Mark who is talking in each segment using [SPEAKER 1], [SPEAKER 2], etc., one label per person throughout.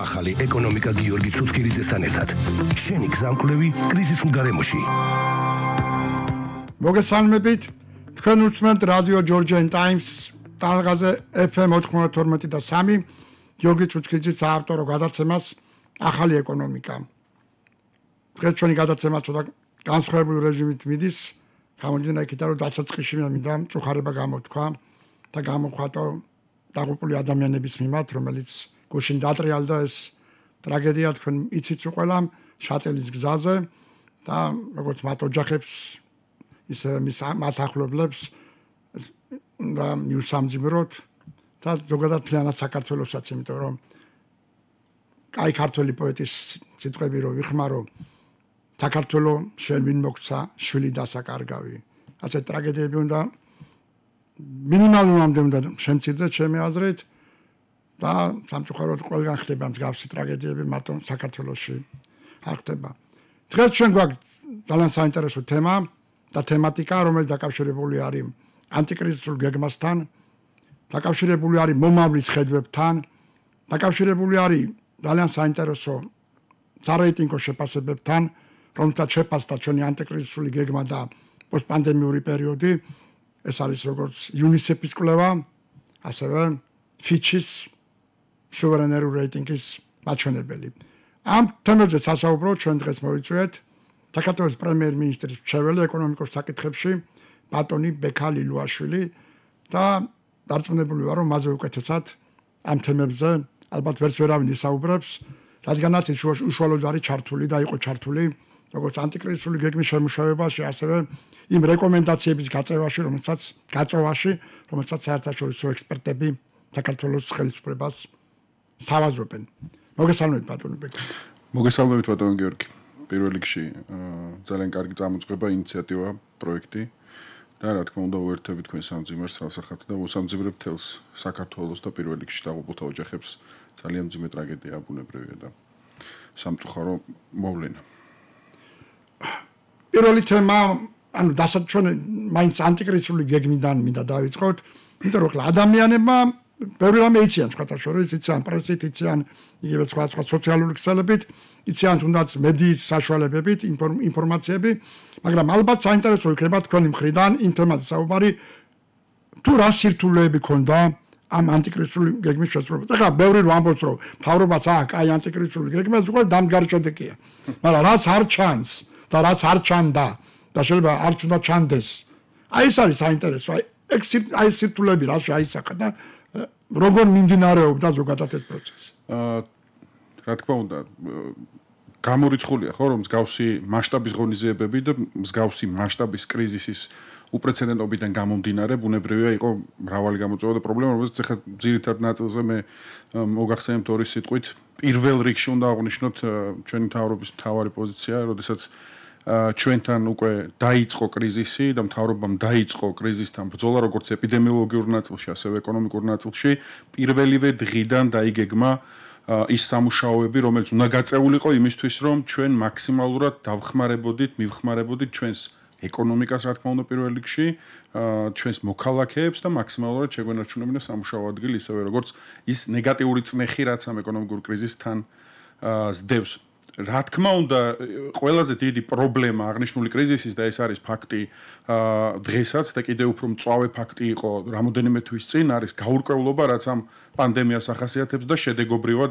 [SPEAKER 1] ახალი ეკონომიკა გიორგი ცუცხირიძესთან ერთად. შენი გზამკვლევი კრიზისულ გარემოში. მოგესალმებით. თქვენ უსმენთ რადიო ჯორჯიან ტაიმს თალღაზე FM 92 და 3 გიორგი ცუცხირიძის საავტორო გადაცემას ახალი ეკონომიკა. დღეს ჩვენი გადაცემა ცოტა განსხვავებულ რეჟიმით მიდის. გამოდინა იქით რომ დასაწყისში მინდა მწუხარება გამოთქვა და გამოხატო დაღუპული ადამიანების მიმართ, რომელიც გუშინ დატრიალდა ეს ტრაგედია თქვენ იცით უ ყველამ შატელის გზაზე და როგორც მათ ოჯახებს ის მის მასახლებლებს და მიუსამძიმროთ და ზოგადად თლიანად საქართველოსაც იმიტომ რომ აი ქართული პოეტის სიტყვები რო ვიხმარო საქართველო შენ ვინ მოგცა შვილი დასაკარგავი ასე ტრაგედიები უნდა მინიმალურ ამდენ უნდა შემცირდეს ჩემი აზრით და სამწუხაროდ ყველგან ხდება მსგავსი ტრაგედიები მარტო საქართველოსში არ ხდება. დღეს ჩვენ გვაქვს ძალიან საინტერესო თემა და თემატიკა, რომელიც დაკავშირებული არის ანტიკრიზისულ გეგმასთან, დაკავშირებული არის მომავლის ხედვებთან, დაკავშირებული არის ძალიან საინტერესო წარეიტინგო შეფასებებთან, რომელთა შეფასდა ჩვენი ანტიკრიზისული გეგმა და პოსტპანდემიური პერიოდი. ეს არის როგორც UNICEF-ის კვლევა, ასევე ფიჩის suverenerul ratingis matchonebeli am temelze sasaupro chven dges moizuet საქართველოს პრემიერ-მინისტრის ჩეველი ეკონომიკურ საკითხებში ბატონი ბექალი ლუაშვილი და დარწმუნებული ვარ რომ მასზე უკეთესად ამ თემებზე ალბათ ვერც ვერავინ ისაუბრებს რადგანაც ის უშუალოდ არის ჩართული და იყო ჩართული როგორც ანტიკრიზისული გეგმის შემუშავებაში ასევე იმ რეკომენდაციების გაწევაში რომელსაც გაწოვაში რომელსაც საერთაშორისო ექსპერტები საქართველოს ხელისუფლებას სავაზობენ. მოგესალმებით ბატონო ბექი.
[SPEAKER 2] მოგესალმებით ბატონო გიორგი. პირველ რიგში ძალიან კარგი წარმოწყება ინიციატივა, პროექტი და რა თქმა უნდა უერთდები თქვენ სამძიმარს სასახათო და უსამძიმრებ თელს საქართველოს და პირველ რიგში დაღუპულთა ოჯახებს ძალიან ძიმე ტრაგედია აბუნებრივია და სამწუხარო მოვლენა.
[SPEAKER 1] პირველი თემა ანუ დასაჩვენე მაინც ანტიკრისული გეგმიდან მინდა დაიწყოთ, იმიტომ რომ ადამიანებმა ბევრი რამე იციან სხვათა შორის იციან პრესით იციან იგივე სხვა სხვა სოციალური ქსელებით იციან თუნდაც მედიის საშუალებებით ინფორმაციები მაგრამ ალბათ საინტერესო იქნება თქვენი მხრიდან იმ თემაზე საუბარი თუ რა სირთულეები ქონდა ამ ანტიკრისტული გეგმის შესრულებას. ახლა ბევრი რომ ამბობს რომ თავრობაც აქვს აი ანტიკრისტული გეგმას უკვე დამგარჩოდეკია. მაგრამ რაც არ ჩანს და რაც არ ჩანდა და შეიძლება არც უნდა ჩანდეს. აი ეს არის საინტერესო. აი ეს სირთულეები რა შეიძლება აისახა და როგორ მიმდინარეობდა ზოგადად ეს პროცესი?
[SPEAKER 2] აა რა თქმა უნდა გამორიცხულია ხო რომ მსგავსი მასშტაბის ღონისძიებები და მსგავსი მასშტაბის კრიზისის უპრეცედენტობიდან გამომდინარე ბუნებრივია იყო მრავალი გამოწვევა და პრობლემა რომელიც ახლა ძირითად ნაწილზე მე მოგახსენებთ ორი სიტყვით პირველ რიგში უნდა აღვნიშნოთ ჩვენი თავრობის მთავარი პოზიცია, როდესაც ჩვენთან უკვე დაიწყო კრიზისი და მთავრობამ დაიწყო კრიზისთან ბრძოლა როგორც ეპიდემიოლოგიურ ნაწილში, ასევე ეკონომიკურ ნაწილში. პირველივე დღიდან დაიგეგმა ის სამუშაოები, რომელიც უნდა გაწეულიყო იმისთვის, რომ ჩვენ მაქსიმალურად დავხმარებოდით, მივხმარებოდით ჩვენს ეკონომიკას, რა თქმა უნდა, პირველ რიგში, ჩვენს მოქალაქეებს და მაქსიმალურად შეგვენარჩუნებინა სამუშაო ადგილი, ისევე როგორც ის ნეგატიური წნეხი, რაც ამ ეკონომიკურ კრიზისთან ა ზდებს რა თქმა უნდა ყველაზე დიდი პრობლემა აღნიშნული კრიზისის და ეს არის ფაქტი დღესაც და კიდევ უფრო მწვავე ფაქტი იყო რამოდენიმე თვის წინ არის გაურკვევლობა რაც ამ პანდემიას ახასიათებს და შედეგობრივად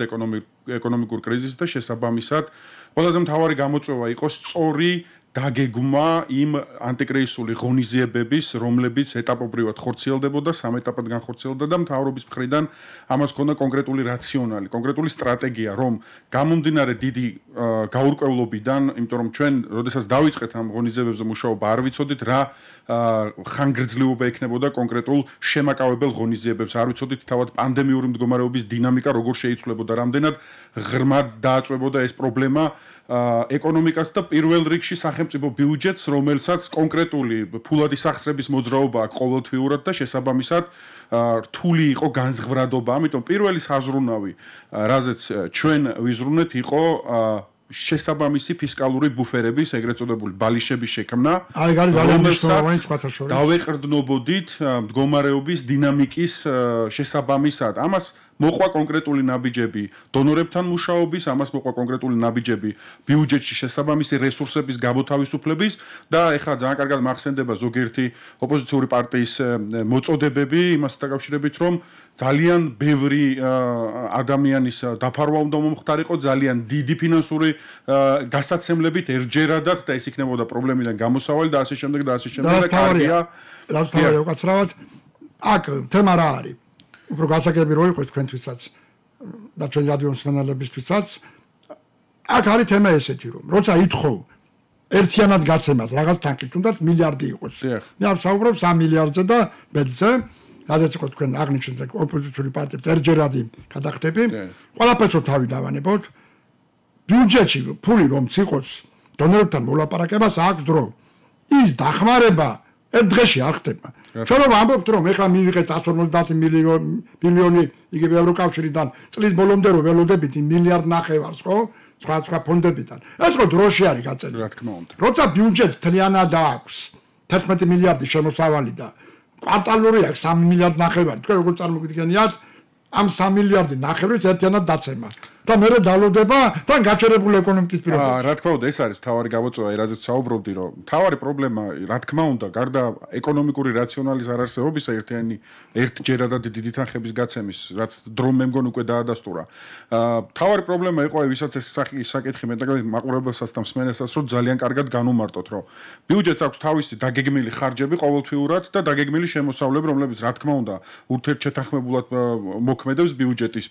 [SPEAKER 2] ეკონომიკურ კრიზისს და შესაბამისად ყველაზე მთავარი გამოწვევა იყო სწორი დაგეგმა იმ ანტიკრიზისული ღონისძიებების, რომლებიც ეტაპობრივად ხორციელდებოდა, სამ ეტაპად განხორციელდა და მთავრობის მხრიდან ამას ქონდა კონკრეტული რაციონალი, კონკრეტული სტრატეგია, რომ გამომდინარე დიდი გაურკვევლობიდან, იმიტომ რომ ჩვენ, როდესაც დაიწყეთ ამ ღონისძიებებზე მუშაობა, არ ვიცოდით რა ხანგრძლივობა ექნებოდა კონკრეტულ შემაკავებელ ღონისძიებებს, არ ვიცოდით თავად პანდემიური მდგომარეობის დინამიკა როგორ შეიცვლებოდა, რამდენად ღრმად დააწყვებოდა ეს პრობლემა ეკონომიკას და პირველ რიგში სახელმწიფო ბიუჯეტს, რომელსაც კონკრეტული ფულადი სახსრების მოძრაობა აქვს ყოველთვიურად და შესაბამისად რთული იყო განზღვრადობა, ამიტომ პირველი საზრუნავი, რაზეც ჩვენ ვიზრუნეთ, იყო შესაბამისი ფისკალური ბუფერების, ეგრეთ წოდებული ბალიშების შექმნა. აი, განს ძალიან მნიშვნელოვანი სხვათა შორის. დავეყრდნობოდით მდგომარეობის დინამიკის შესაბამისად. ამას მოყვა კონკრეტული ნაბიჯები დონორებთან მუშაობის ამას მოყვა კონკრეტული ნაბიჯები ბიუჯეტში შესაბამისი რესურსების გაბოთავისუფლების და ეხლა ძალიან კარგად მახსენდება ზოგიერთი ოპოზიციური პარტიის მოწოდებები იმასთან დაკავშირებით რომ ძალიან ბევრი ადამიანის დაფარვა უნდა მომხდარიყო ძალიან დიდი ფინანსური გასაცემლებით ერთჯერადად და ეს იქნებოდა პრობლემიდან გამოსავალი და ასე შემდეგ და ასე შემდეგ და კარგია
[SPEAKER 1] რა თქმა უნდა უკაცრავად აკ თემა რა არის უფრო გასაგები რო იყოს თქვენთვისაც და ჩვენ რადიოს განალებისთვისაც აქ არის თემა ესეთი რომ როცა ითხოვ ერთიანად გაცემას რაღაც თანკი თუნდაც მილიარდი იყოს მე ამ საუბრობ 3 მილიარდზე და ბედზე რადგან იყოს თქვენ აღნიშნეთ ოპოზიციური პარტიებს ერთჯერადი გადახდები ყველაფერს თავი დავანებოთ ბიუჯეტში ფული რომ წიყოს დონერთან მოლაპარაკებას აქვს დრო ის დახმარება ერთ დღეში არ ხდება. ჩვენ რომ ამბობთ რომ ეხლა მივიღეთ 150 მილიონი იგივე ევროკავშირიდან წლის ბოლომდე რომ ველოდებით მილიარდ ნახევარს, ხო? სხვა სხვა ფონდებიდან. ეს ხო დროში არის გაწელილი. რა თქმა უნდა. როცა ბიუჯეტი თლიანად აქვს 11 მილიარდი შემოსავალი და კვარტალური აქვს 3 მილიარდ ნახევარი. თქვენ როგორ წარმოგვიდგენიათ ამ 3 მილიარდი ნახევრის ერთიანად დაცემას? და მე რა დალოდება
[SPEAKER 2] და გაჩერებული ეკონომიკის პირობებში. აა რა თქმა უნდა ეს არის თავარი გამოწვევა ერაზეც საუბრობდი რომ თავარი პრობლემა რა თქმა უნდა გარდა ეკონომიკური რაციონალის არარსებობისა ერთიანი ერთჯერადად დიდი თანხების გაცემის რაც დრო მე მგონი უკვე დაადასტურა. აა თავარი პრობლემა იყო ვისაც ეს საკითხი მეტაგები მაყურებელსაც და მსმენელსაც რომ ძალიან კარგად განუმარტოთ რომ ბიუჯეტს აქვს თავისი დაგეგმილი ხარჯები ყოველთვიურად და დაგეგმილი შემოსავლები რომლებიც რა თქმა უნდა ურთიერთშეთანხმებულად მოქმედებს ბიუჯეტის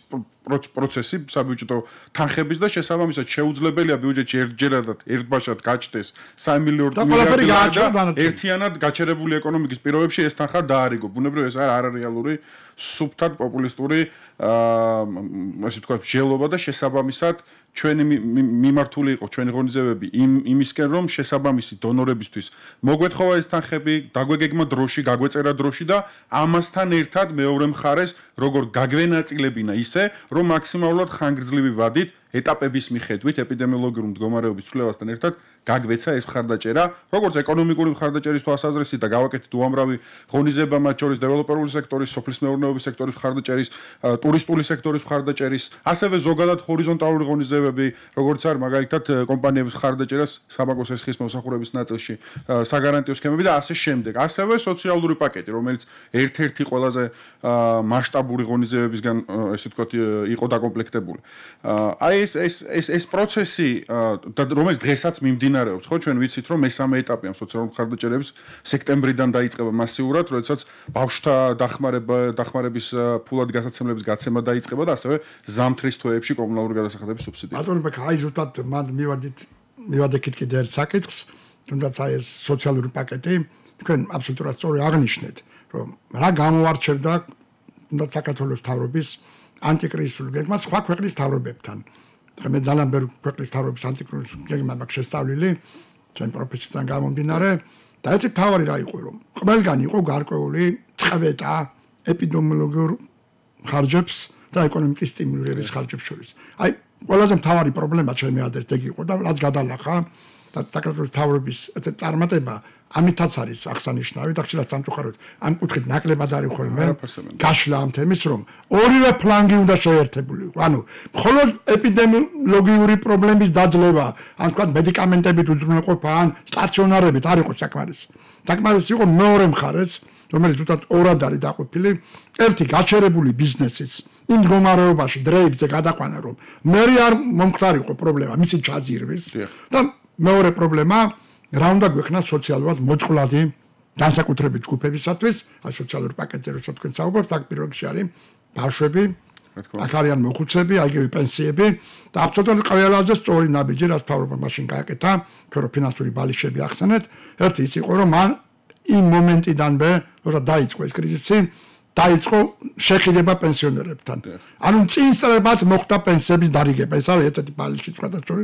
[SPEAKER 2] პროცესი საბიუჯეტო საბიუჯეტო თანხების და შესაბამისად შეუძლებელია ბიუჯეტში ერთჯერადად ერთბაშად გაჩდეს 3 მილიარდი მილიარდი და ერთიანად გაჩერებული ეკონომიკის პირობებში ეს თანხა დაარიგო. ბუნებრივია ეს არ არის რეალური სუფთად პოპულისტური აა ასე ვთქვა, ძელობა და შესაბამისად ჩვენი მიმართული იყო ჩვენი ღონისძიებები იმ იმისკენ რომ შესაბამისი დონორებისთვის მოგვეთხოვა ეს თანხები, დაგვეგეგმა დროში, გაგვეწერა დროში და ამასთან ერთად მეორე მხარეს როგორ გაგვენაწილებინა ისე რომ მაქსიმალურად ხანგრძლივი ვადით ეტაპების მიხედვით ეპიდემიოლოგიური მდგომარეობის ცვლილებასთან ერთად გაგვეცა ეს მხარდაჭერა, როგორც ეკონომიკური მხარდაჭერის თვალსაზრისით და გავაკეთეთ უამრავი ღონისძება მათ შორის დეველოპერული სექტორის, სოფლის მეურნეობის სექტორის მხარდაჭერის, ტურისტული სექტორის მხარდაჭერის, ასევე ზოგადად ჰორიზონტალური ღონისძებები, როგორც არის მაგალითად კომპანიების მხარდაჭერას საბანკოს ეს ხის მოსახურების ნაწილში, საგარანტიო სქემები და ასე შემდეგ. ასევე სოციალური პაკეტი, რომელიც ერთ-ერთი ყველაზე მასშტაბური ღონისძებებისგან, ესე ვთქვათ, იყო დაკომპლექტებული. აი ეს ეს ეს ეს პროცესი რომელიც დღესაც მიმდინარეობს ხო ჩვენ ვიცით რომ მესამე ეტაპი ამ სოციალურ მხარდაჭერებს სექტემბრიდან დაიწყება მასიურად როდესაც ბავშთა დახმარება დახმარების ფულად გასაცემლების გაცემა დაიწყება და ასევე ზამთრის თვეებში კომუნალური გადასახადების სუბსიდია
[SPEAKER 1] ბატონო ბაქა აი ზუსტად მან მივადით მივადეთ კიდე ერთ საკითხს თუნდაც აი ეს სოციალური პაკეტი თქვენ აბსოლუტურად სწორი აღნიშნეთ რომ რა გამოარჩევდა თუნდაც საქართველოს თავრობის антикризисულ გეგმას სხვა ქვეყნის თავრობებთან. და მე ძალიან ბევრი ქვეყნის თავების ანტიკრული გეგმა მაქვს შესწავლილი ჩემ პროფესიიდან გამომდინარე და ეს თავი რა იყო რომ ყველგან იყო გარკვეული წყვეტა ეპიდემიოლოგიურ ხარჯებს და ეკონომიკის სტიმულირების ხარჯებს შორის. აი, ყველაზე მთავარი პრობლემა ჩემი აზრით ეგ იყო და რაც გადალახა და საქართველოს თავრობის ეს წარმატება ამითაც არის აღსანიშნავი და ხშირად სამწუხაროდ ამ კუთხით ნაკლებად არის ხოლმე გაშლა ამ თემის რომ ორივე ფლანგი უნდა შეერთებულიყო ანუ მხოლოდ ეპიდემიოლოგიური პრობლემის დაძლევა ან თქვა მედიკამენტებით უზრუნველყოფა ან სტაციონარებით არ იყოს საკმარისი საკმარისი იყო მეორე მხარეს რომელიც უბრალოდ ორად არის დაყופილი ერთი გაჩერებული ბიზნესის იმ მდგომარეობაში დრეიბზე გადაყვანა რომ მე არ მომხდარიყო პრობლემა მისი ჩაძირვის და მეორე პრობლემაა რა უნდა გვექნას სოციალურად მოწყვლადი განსაკუთრებით ჯგუფებისათვის, ა სოციალურ პაკეტზე როცა თქვენ საუბრობთ, აქ პირველ რიგში არის ბავშვები, აქ არიან მოხუცები, აგივე პენსიები და აბსოლუტურად ყველაზე სწორი ნაბიჯი რაც თავრობა მაშინ გააკეთა, თქო რომ ფინანსური ბალიშები ახსენეთ, ერთი ის იყო რომ მან იმ მომენტიდანვე, როცა დაიწყო ეს კრიზისი, დაიწყო შეხედება პენსიონერებთან. ანუ წინსწრებად მოხდა პენსიების დარიგება. ეს არის ერთ-ერთი ბალიში სხვადასხვა,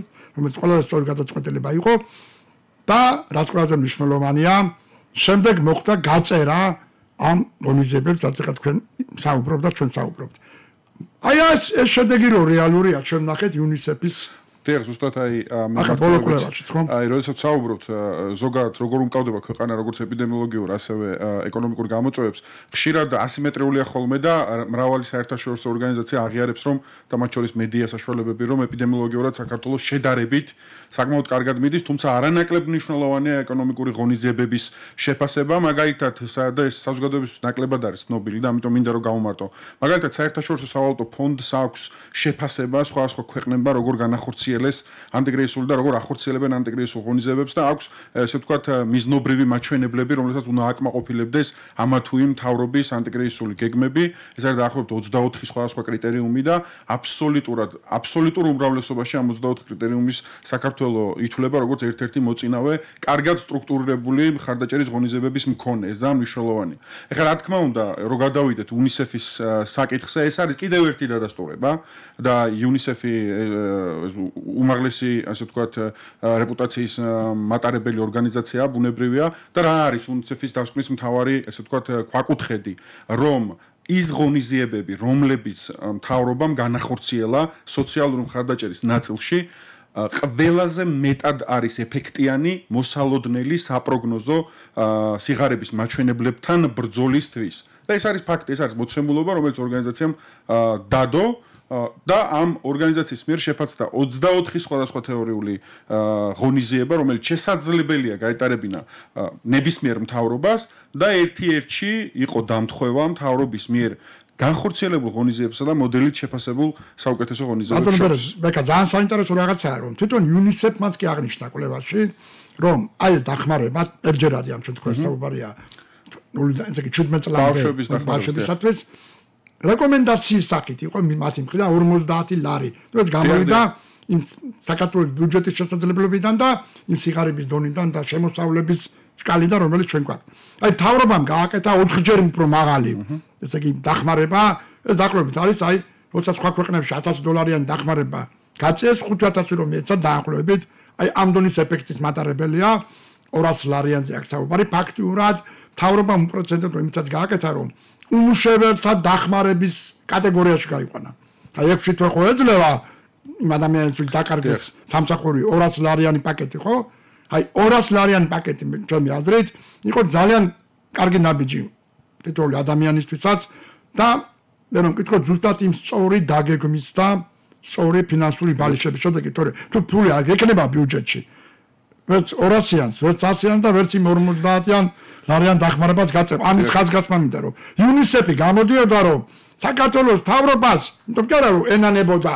[SPEAKER 1] რომელიც ყველაზე სწორი გადაწყვეტილება იყო. და რაც ყველაზე მნიშვნელოვანია შემდეგ მოხდა გაწერა ამ გონიზებებს საწეკა თქვენ საუბრობთ და ჩვენ საუბრობთ აი ეს შედეგი რო რეალურია ჩვენ
[SPEAKER 2] ნახეთ იუნისეფის დიახ, ზუსტად აი მაგათ აი როდესაც საუბრობთ ზოგადად როგორ უმკავდება ქვეყანა როგორც ეპიდემიოლოგიურ ასევე ეკონომიკურ გამოწვევებს, ხშირად ასიმეტრიულია ხოლმე და მრავალი საერთაშორისო ორგანიზაცია აღიარებს რომ და მათ შორის მედია საშუალებები რომ ეპიდემიოლოგიურად საქართველოს შედარებით საკმაოდ კარგად მიდის, თუმცა არანაკლებ მნიშვნელოვანია ეკონომიკური ღონისძიებების შეფასება, მაგალითად და ეს საზოგადოების ნაკლებად არის ცნობილი და ამიტომ მინდა რომ გავუმარტო. მაგალითად საერთაშორისო სავალუტო ფონდს აქვს შეფასება სხვადასხვა ქვეყნებმა როგორ განახორციელა ACLS ანტიგრეისულ და როგორ ახორციელებენ ანტიგრეისულ ღონისძიებებს და აქვს ესე ვთქვათ მიზნობრივი მაჩვენებლები, რომლებსაც უნდა აკმაყოფილებდეს ამა თუ იმ თავრობის ანტიგრეისული გეგმები, ეს არის დაახლოებით 24 სხვადასხვა კრიტერიუმი და აბსოლუტურად აბსოლუტურ უმრავლესობაში ამ 24 კრიტერიუმის საქართველო ითვლება როგორც ერთ-ერთი მოწინავე, კარგად სტრუქტურირებული მხარდაჭერის ღონისძიებების მქონე, ზამ მნიშვნელოვანი. ეხლა რა თქმა უნდა, რო გადავიდეთ UNICEF-ის საკითხზე, ეს არის კიდევ ერთი დადასტურება და UNICEF-ი უმაღლესი ასე ვთქვათ რეპუტაციის მატარებელი ორგანიზაცია ბუნებრივია და რა არის UNICEF-ის დასკვნის მთავარი ასე ვთქვათ ქვაკუთხედი რომ ის ღონიზიებები რომლებიც მთავრობამ განახორციელა სოციალური მხარდაჭერის ნაწილში ყველაზე მეტად არის ეფექტიანი მოსალოდნელი საპროგნოზო სიღარების მაჩვენებლებთან ბრძოლისთვის და ეს არის ფაქტი ეს არის მოცემულობა რომელიც ორგანიზაციამ დადო და ამ ორგანიზაციის მიერ შეფასდა 24 სხვადასხვა თეორიული ღონიზიება, რომელიც შესაძლებელია გაეტარებინა ნებისმიერ მთავრობას და ერთ-ერთი იყო დამთხევა მთავრობის მიერ განხორციელებულ ღონიზიებსა და მოდელით შეფასებულ საუკეთესო ღონიზიებს. ანუ
[SPEAKER 1] ბეკა ძალიან საინტერესო რაღაცაა, რომ თვითონ UNICEF-მაც კი აღნიშნა კვლევაში, რომ აი ეს დახმარება ერთჯერადი ამ შემთხვევაში საუბარია 0-დან 17 წლამდე ბავშვებისათვის. ბავშვებისათვის რეკომენდაციის სახით იყო მათი მხრიდან 50 ლარი. ეს გამოვიდა იმ საქართველოს ბიუჯეტის შესაძლებლობიდან და იმ სიღარიბის დონიდან და შემოსავლების სკალიდან, რომელიც ჩვენ გვაქვს. აი თავრობამ გააკეთა 4ჯერ უფრო მაღალი. ესე იგი დახმარება, ეს დაახლოებით არის აი როცა სხვა ქვეყნებში 1000 დოლარიან დახმარება გაწეს 5000 რომ მეცა დაახლოებით, აი ამ დონის ეფექტის მატარებელია 200 ლარიანზე აქცევა. მაგრამ ფაქტიურად თავრობამ უპროცენტო იმითაც გააკეთა რომ უმუშევერთა დახმარების კატეგორიაში გაიყვანა. აი ექვსი თვე ხო ეძლევა იმ ადამიანს ვილ დაკარგოს სამსახური 200 ლარიანი პაკეტი ხო? აი 200 ლარიანი პაკეტი ჩემი აზრით იყო ძალიან კარგი ნაბიჯი პეტროლი ადამიანისთვისაც და მე რომ მკითხო ზუსტად იმ სწორი დაგეგმის და სწორი ფინანსური ბალიშები შედეგი თორე თუ ფული არ ეკნება ბიუჯეტში ვერც 200-იანს, ვერც 100-იანს და ვერც 50-იან ლარიან დახმარებას გაწევ. ამის ხაზგას მომიდა რომ იუნისეფი გამოდიოდა რომ საქართველოს თავრობას, თქვა რომ ენანებოდა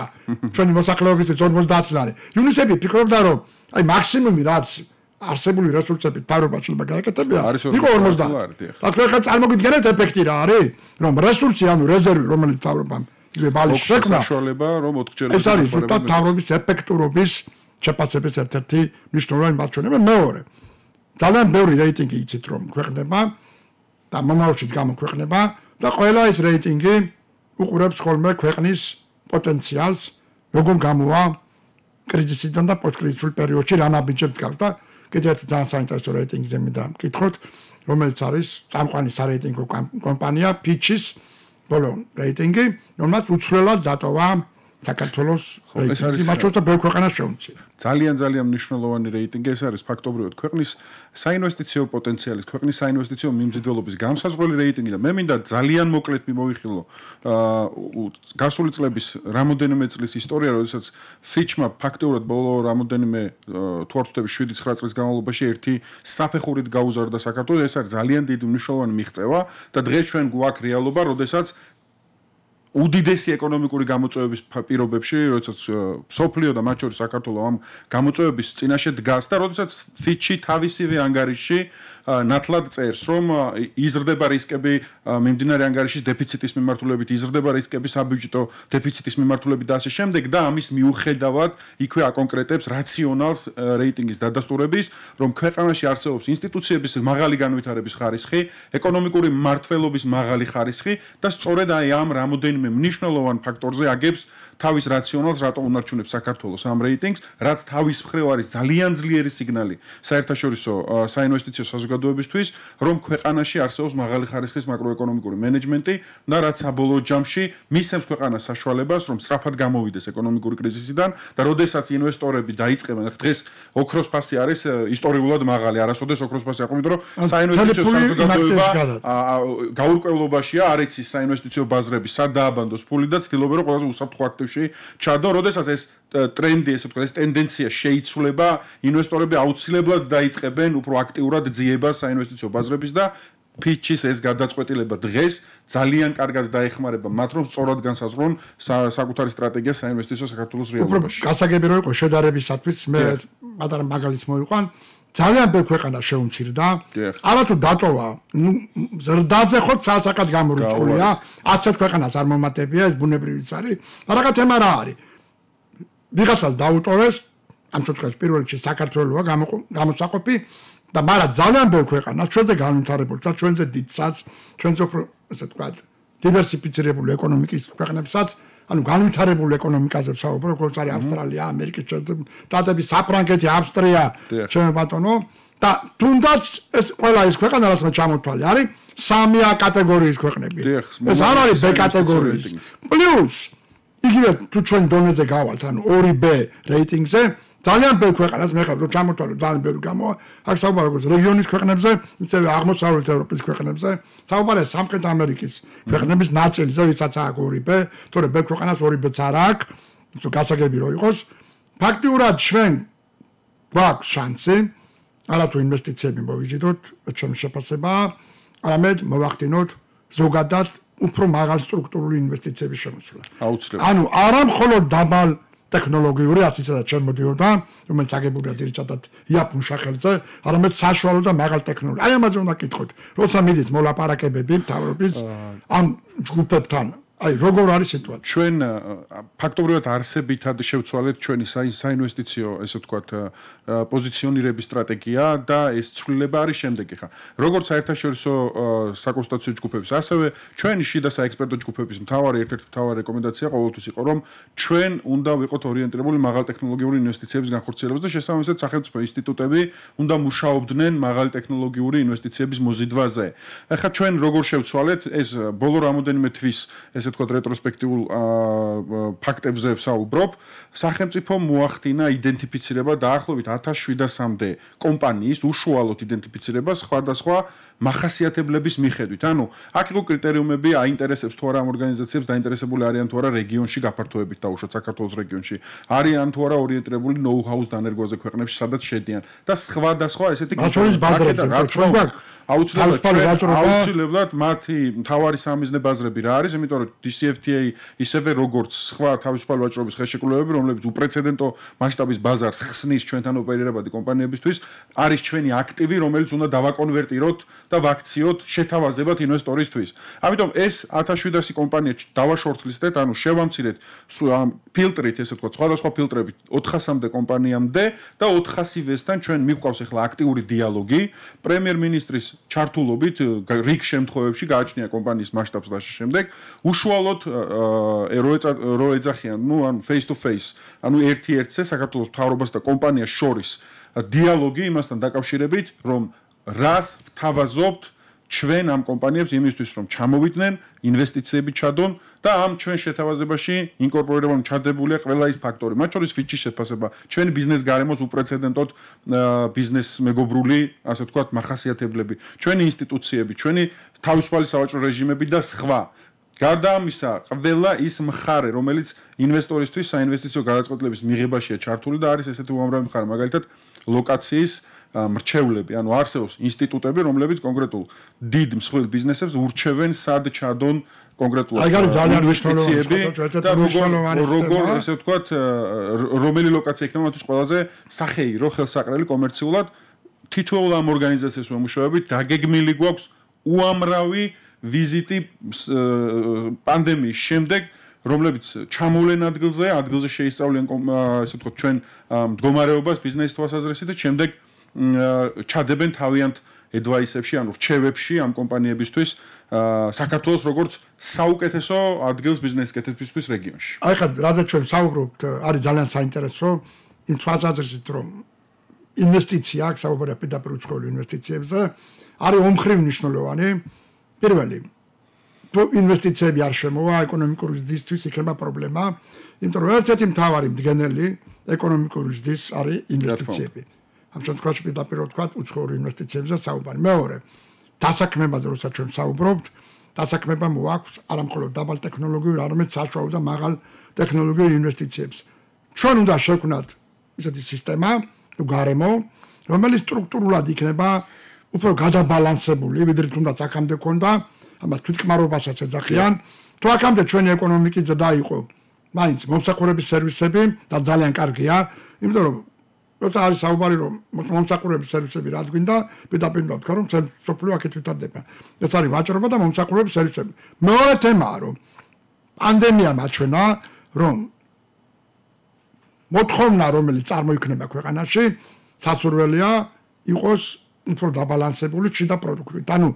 [SPEAKER 1] ჩვენი მოსახლეობის 50 ლარი. იუნისეფი ფიქრობდა რომ აი მაქსიმუმი რაც არსებული რესურსები თავრობას შეიძლება გაეკეთებინა, იყო 50. აქ ხო წარმოგიდგენთ ეფექტი რა არის? რომ რესურსი ანუ რეზერვი რომელიც თავრობამ შეიძლება შექმნა.
[SPEAKER 2] ეს არის უბრალოდ
[SPEAKER 1] თავრობის ეფექტურობის ჩაფასების ერთ-ერთი მნიშვნელოვანი მარჩენება მეორე. ძალიან ბევრი რეიტინგი იცით რომ ქვეყნება და მომავალშიც გამოქვეყნება და ყველა ეს რეიტინგი უყურებს ხოლმე ქვეყნის პოტენციალს, როგორ გამოვა კრიზისიდან და პოსტკრიზისულ პერიოდში რა ნაბიჯებს გავს და კიდევ ერთი ძალიან საინტერესო რეიტინგი ზემდა მკითხოთ, რომელიც არის წამყვანი სარეიტინგო კომპანია Fitch-ის ბოლო რეიტინგი, რომელსაც უცვლელად დატოვა საქართველოს ეს არის მათ შორის და ბევრ ქვეყანას შეუმცირა.
[SPEAKER 2] ძალიან ძალიან მნიშვნელოვანი რეიტინგი ეს არის ფაქტობრივად ქვეყნის საინვესტიციო პოტენციალის, ქვეყნის საინვესტიციო მიმზიდველობის განსაზღვრული რეიტინგი და მე მინდა ძალიან მოკლედ მიმოვიხილო აა გასული წლების რამოდენიმე წლის ისტორია, როდესაც Fitch-მა ფაქტობრივად ბოლო რამოდენიმე თვარწლების 7-9 წლის განმავლობაში ერთი საფეხურით გაუზარდა საქართველოს, ეს არის ძალიან დიდი მნიშვნელოვანი მიღწევა და დღეს ჩვენ გვაქვს რეალობა, როდესაც უდიდესი ეკონომიკური გამოწვევების პირობებში, როდესაც სოფლიო და მათ შორის საქართველო ამ გამოწვევების წინაშე დგას და როდესაც ფიჩი თავისივე ანგარიში ნათლად წერს, რომ იზრდება რისკები მიმდინარე ანგარიშის დეფიციტის მიმართულებით, იზრდება რისკები საბიუჯეტო დეფიციტის მიმართულებით და ასე შემდეგ და ამის მიუხედავად იქვე აკონკრეტებს რაციონალს რეიტინგის დადასტურების, რომ ქვეყანაში არსებობს ინსტიტუციების მაღალი განვითარების ხარისხი, ეკონომიკური მართლობის მაღალი ხარისხი და სწორედ აი ამ რამოდენიმე მნიშვნელოვან ფაქტორზე აგებს თავის რაციონალს, რატომ უნარჩუნებს საქართველოს ამ რეიტინგს, რაც თავის მხრივ არის ძალიან ძლიერი სიგნალი საერთაშორისო საინვესტიციო საზოგადოებრივ საზოგადოებისთვის, რომ ქვეყანაში არსებობს მაღალი ხარისხის макроეკონომიკური მენეჯმენტი და რაც საბოლოო ჯამში მისცემს ქვეყანას საშუალებას, რომ სწრაფად გამოვიდეს ეკონომიკური კრიზისიდან და როდესაც ინვესტორები დაიწყებენ, დღეს ოქროს ფასი არის ისტორიულად მაღალი, არასოდეს ოქროს ფასი აღმოვიდა, რომ საინვესტიციო საზოგადოება გაურკვევლობაშია, არ იცის საინვესტიციო ბაზრები სად დააბანდოს ფული და ცდილობენ რომ ყველაზე უსაფრთხო აქტივში ჩადო, როდესაც ეს ტრენდი, ესე ვთქვათ, ეს ტენდენცია შეიცვლება, ინვესტორები აუცილებლად დაიწყებენ უფრო აქტიურად ძიებას საინვესტიციო ბაზრების და ფიჩის ეს გადაწყვეტილება დღეს ძალიან კარგად დაეხმარება მათ რომ სწორად განსაზღვრონ საკუთარი სტრატეგია საინვესტიციო საქართველოს რეალობაში.
[SPEAKER 1] გასაგებია რომ იყო შედარებისათვის მე პატარა მაგალითს მოვიყვან. ძალიან ბევრი ქვეყანა შეუმცირდა. არათუ დატოვა, ნუ ზრდაზე ხო ცალსაკად გამორიცხულია. 10 ქვეყანას არ მომატებია ეს ბუნებრივიც არის. რაღაც თემა რა არის? ვიღაცას დაუტოვეს ამ შემთხვევაში პირველ რიგში საქართველოსა გამოსაყოფი და მარა ძალიან ბევრ ქვეყანას ჩვენზე განვითარებულ და ჩვენზე დიდსაც ჩვენზე უფრო ასე თქვა დივერსიფიცირებულ ეკონომიკის ქვეყნებსაც ანუ განვითარებულ ეკონომიკაზე საუბრობ როგორც არის ავსტრალია ამერიკა ჩერდები დაძები საფრანგეთი ავსტრია ჩვენ ბატონო და თუნდაც ეს ყველა ის ქვეყანა რასაც ჩამოთვალე არის სამია კატეგორიის ქვეყნები
[SPEAKER 2] ეს არ არის ბ კატეგორიის
[SPEAKER 1] პლუს იგივე თუ ჩვენ დონეზე გავალთ ან 2B რეიტინგზე ძალიან ბევრ ქვეყანას მეხარ რომ ჩამოთვალო ძალიან ბევრი გამო აქ საუბარია როგორც რეგიონის ქვეყნებზე ისევე აღმოსავლეთ ევროპის ქვეყნებზე საუბარია სამხრეთ ამერიკის ქვეყნების ნაწილზე ვისაც აქ 2B თორე ბევრ ქვეყანას 2B-ც არ აქვს თუ გასაგები რო იყოს ფაქტიურად ჩვენ ვაკ შანსი არათუ ინვესტიციები მოვიჭიდოთ ჩემს შეფასება არამედ მოვახდინოთ ზოგადად უფრო მაღალ სტრუქტურული ინვესტიციების შემოსვლა. აუცილებლად. ანუ არა მხოლოდ დაბალ ტექნოლოგიური აციცადა ჩემოდიოდა, რომელიც აგებულია ძირითადად იაპონ შახელზე, არამედ
[SPEAKER 2] საშუალო და მაღალ ტექნოლოგიური.
[SPEAKER 1] აი ამაზე უნდა გითხოთ, როცა მიდის მოლაპარაკებები თავრობის ამ
[SPEAKER 2] ჯგუფებთან აი როგორ არის ეს თქვა ჩვენ ფაქტობრივად არსებითად შევცვალეთ ჩვენი საინვესტიციო ესე ვთქვა პოზიციონირების სტრატეგია და ეს ცვლილება არის შემდეგი ხა როგორც საერთაშორისო საკონსტიტუციო ჯგუფების ასევე ჩვენი შიდა საექსპერტო ჯგუფების მთავარი ერთ-ერთი მთავარი რეკომენდაცია ყოველთვის იყო რომ ჩვენ უნდა ვიყოთ ორიენტირებული მაღალტექნოლოგიური ინვესტიციების განხორციელებას და შესაბამისად სახელმწიფო ინსტიტუტები უნდა მუშაობდნენ მაღალტექნოლოგიური ინვესტიციების მოზიდვაზე ხა ჩვენ როგორ შევცვალეთ ეს ბოლო რამოდენიმე თვის ეს ესე თქვა რეტროსპექტიულ ფაქტებზე საუბრობ, სახელმწიფო მოახდინა იდენტიფიცირება დაახლოებით 1700-მდე კომპანიის უშუალოდ იდენტიფიცირება სხვადასხვა მახასიათებლების მიხედვით. ანუ აქ იყო კრიტერიუმები, აინტერესებს თუ არა ამ ორგანიზაციებს, დაინტერესებული არიან თუ არა რეგიონში გაფართოებით დაუშვათ საქართველოს რეგიონში. არიან თუ არა ორიენტირებული ნოუ-ჰაუს დანერგვაზე ქვეყნებში, სადაც შედიან და სხვადასხვა ესეთი კონტაქტების ბაზრებზე ჩვენ გვაქვს აუცილებლად აუცილებლად მათი მთავარი სამიზნე ბაზრები რა არის, იმიტომ რომ DCFTA ისევე როგორც სხვა თავისუფალ ვაჭრობის ხელშეკრულებები, რომლებიც უპრეცედენტო მასშტაბის ბაზარს ხსნის ჩვენთან ოპერირებადი კომპანიებისთვის, არის ჩვენი აქტივი, რომელიც უნდა დავაკონვერტიროთ და ვაქციოთ შეთავაზებათ ინვესტორისთვის. ამიტომ ეს 1700 კომპანია დავაშორტლისტეთ, ანუ შევამცირეთ ამ ფილტრით, ესე ვთქვა, სხვადასხვა ფილტრები 400-მდე კომპანიამდე და 400-ვესთან ჩვენ მივყავს ახლა აქტიური დიალოგი პრემიერ-მინისტრის ჩართულობით რიგ შემთხვევებში გააჩნია კომპანიის მასშტაბს და შემდეგ უშუალოდ უშუალოდ რო ეძახიან, ну, ან face to face, ანუ ერთ-ერთზე საქართველოს თავრობას და კომპანიას შორის დიალოგი იმასთან დაკავშირებით, რომ რას ვთავაზობთ ჩვენ ამ კომპანიებს იმისთვის, რომ ჩამოვიდნენ, ინვესტიციები ჩადონ და ამ ჩვენ შეთავაზებაში ინკორპორირებამ ჩადებულია ყველა ის ფაქტორი, მათ შორის ფიჩის შეფასება, ჩვენი ბიზნეს გარემოს უპრეცედენტოდ ბიზნეს მეგობრული, ასე ვთქვათ, მახასიათებლები, ჩვენი ინსტიტუციები, ჩვენი თავისუფალი სავაჭრო რეჟიმები და სხვა. გარდა ამისა, ყველა ის მხარე, რომელიც ინვესტორისთვის საინვესტიციო გადაწყვეტილების მიღებაშია ჩართული და არის ესეთი უამრავი მხარე, მაგალითად, ლოკაციის მრჩევლები, ანუ არსებობს ინსტიტუტები, რომლებიც კონკრეტულ დიდ მსხვილ ბიზნესებს ურჩევენ სად ჩადონ კონკრეტულად. აი, გარდა ძალიან ინვესტიციები და როგორ ესე ვთქვათ, რომელი ლოკაცია იქნება მათთვის ყველაზე სახეირო, ხელსაყრელი კომერციულად თითოეულ ამ ორგანიზაციებს მომშოვებით დაგეგმილი გვაქვს უამრავი ვიზიტი პანდემიის შემდეგ რომლებიც ჩამოვლენ ადგილზე ადგილზე შეისწავლიან ესე ვთქვათ ჩვენ მდგომარეობას ბიზნეს თვალსაზრისით და შემდეგ ჩადებენ თავიანთ ადვაისებში ანუ რჩევებში ამ კომპანიებისთვის საქართველოს როგორც საუკეთესო ადგილს ბიზნეს კეთებისთვის რეგიონში.
[SPEAKER 1] აი ხა რაზეც ჩვენ საუბრობთ არის ძალიან საინტერესო იმ თვალსაზრისით რომ ინვესტიცია აქვს საუბარია პედაპრუჩხოლ ინვესტიციებზე არის ომხრივ მნიშვნელოვანი პირველი თუ ინვესტიციები არ შემოვა ეკონომიკური ზრდისთვის იქნება პრობლემა იმიტომ რომ ერთ-ერთი მთავარი მდგენელი ეკონომიკური ზრდის არის ინვესტიციები ამ შემთხვევაში პირდაპირ თქვა უცხოური ინვესტიციებზე საუბარი მეორე დასაქმებაზე როცა ჩვენ საუბრობთ დასაქმება მოაქვს არამხოლოდ დაბალ ტექნოლოგიურ არამედ საშუალო და მაღალ ტექნოლოგიურ ინვესტიციებს ჩვენ უნდა შევქმნათ ესეთი სისტემა თუ გარემო რომელიც სტრუქტურულად იქნება უფრო გადაბალანსებული, ვიდრე თუნდაც აქამდე ქონდა, ამას თვითკმარობასაც ეძახიან. თუ აქამდე ჩვენი ეკონომიკის ძდა იყო, მაინც მომსახურების სერვისები და ძალიან კარგია, იმიტომ რომ როცა არის საუბარი რომ მომსახურების სერვისები რა გვინდა, პედაპინ და თქო რომ სოფლიო აქეთ ვითარდება. ეს არის ვაჭრობა და მომსახურების სერვისები. მეორე თემაა რომ პანდემია მაჩვენა რომ მოთხოვნა რომელიც წარმოიქმნება ქვეყანაში, საცურველია იყოს უფრო დაბალანსებული ჩიდა პროდუქტი. ანუ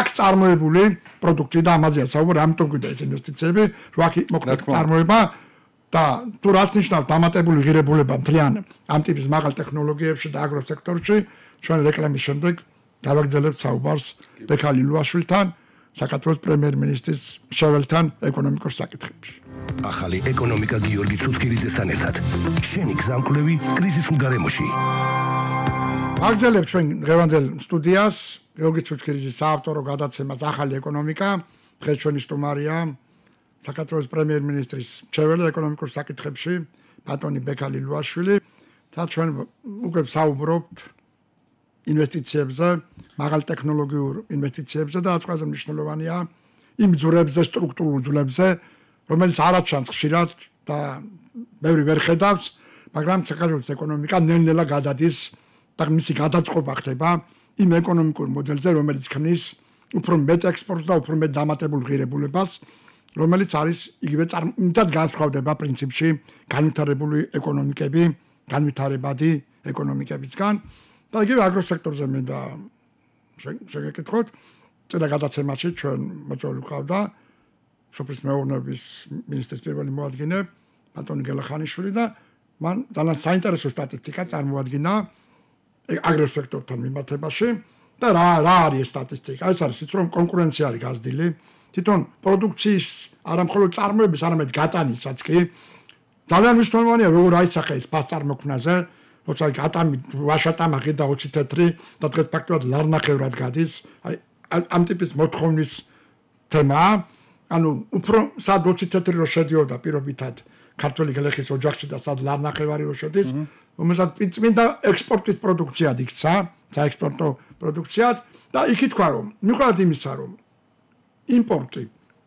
[SPEAKER 1] აქ წარმოებული პროდუქტი და ამაზეა საუბარი, ამიტომ გვიდა ეს ინვესტიციები, რომ აქ მოხდეს წარმოება და თუ რას ნიშნავს დამატებული ღირებულება მთლიან ამ ტიპის მაღალ ტექნოლოგიებში და აგრო სექტორში, ჩვენ რეკლამის შემდეგ დავაგრძელებთ საუბარს ბექალი ლუაშვილთან, საქართველოს პრემიერ-მინისტრის შეველთან ეკონომიკურ საკითხებში. ახალი ეკონომიკა გიორგი ცუცხირიძესთან ერთად. შენი გზამკვლევი კრიზისულ გარემოში. აგძელებ ჩვენ დღევანდელ სტუდიას გიორგი ჩუჩქერიძის საავტორო გადაცემას ახალი ეკონომიკა დღეს ჩვენი სტუმარია საქართველოს პრემიერ-მინისტრის ჩეველი ეკონომიკურ საკითხებში ბატონი ბექალი ლუაშვილი და ჩვენ უკვე საუბრობთ ინვესტიციებზე მაღალტექნოლოგიურ ინვესტიციებზე და რაც ყველაზე მნიშვნელოვანია იმ ძვლებზე სტრუქტურულ ძვლებზე რომელიც არაჩანს ხშირად და მეური ვერ ხედავს მაგრამ საქართველოს ეკონომიკა ნელ-ნელა გადადის და მისი გადაწყობა ხდება იმ ეკონომიკურ მოდელზე, რომელიც ქმნის უფრო მეტ ექსპორტს და უფრო მეტ დამატებულ ღირებულებას, რომელიც არის იგივე წარმოთად განსხვავდება პრინციპში განვითარებული ეკონომიკები, განვითარებადი ეკონომიკებისგან და იგივე აგროსექტორზე მე და შეგეკითხოთ წერა გადაცემაში ჩვენ მოწვეული ყავდა სოფლის მეურნეობის მინისტრის პირველი მოადგენე ბატონი გელახანიშვილი და მან ძალიან საინტერესო სტატისტიკა წარმოადგინა აგროსექტორთან მიმართებაში და რა რა არის სტატისტიკა? ეს არის ის რომ კონკურენცია არის გაზრდილი, თვითონ პროდუქციის არამხოლოდ წარმოების, არამედ გატანისაც კი ძალიან მნიშვნელოვანია როგორ აისახა ეს ფასწარმოქმნაზე, როცა გატანი ვაშატამაღი და 20 თეთრი და დღეს ფაქტობრივად ლარნახევრად გადის, აი ამ ტიპის მოთხოვნის თემა, ანუ უფრო სად 20 თეთრი რო შედიოდა პირობითად 2 ქართული გლეხის ოჯახში და სად ლარნახევარი როშოთის რომელსაც წმინდა ექსპორტის პროდუქციად იქცა საექსპორტო პროდუქციად და იქი თქვა რომ მიუხედავად იმისა რომ იმპორტი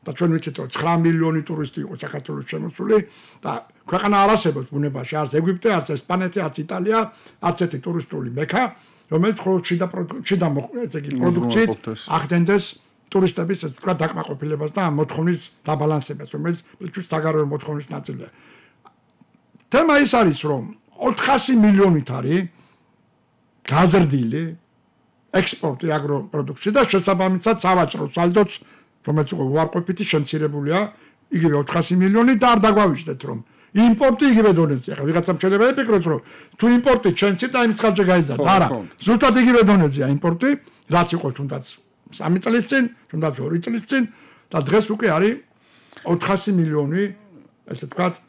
[SPEAKER 1] და ჩვენ ვიცით რომ 9 მილიონი ტურისტი იყო საქართველოს შემოსული და ქვეყანა არ არსებობს ბუნებაში არც ეგვიპტე არც ესპანეთი არც იტალია არც ერთი ტურისტული მექა რომელიც ხოლმე შედა პროდუქციდან მოყვა ეს იგი პროდუქციით ახდენდეს ტურისტების ეს თქვა დაკმაყოფილებას და მოთხოვნის დაბალანსებას, რომელიც პრინციპში საგარეო მოთხოვნის ნაწილია. თემა ის არის, რომ 400 მილიონით არის გაზრდილი ექსპორტი აგროპროდუქტში და შესაბამისად სავაჭრო სალდოც, რომელიც უკვე უარყოფითი შემცირებულია, იგივე 400 მილიონი და არ დაგვავიშდეთ, რომ იმპორტი იგივე დონეზე, ახლა ვიღაცამ შეიძლება ეფიქროს, რომ თუ იმპორტი ჩვენ ცირ და იმის ხარჯზე გაიზარდა, არა, ზუსტად იგივე დონეზეა იმპორტი, რაც იყო თუნდაც სამი წელს წინ, თუნდაც ორი წელს წინ და დღეს უკვე არის 400 მილიონი, ასე ვთქვათ,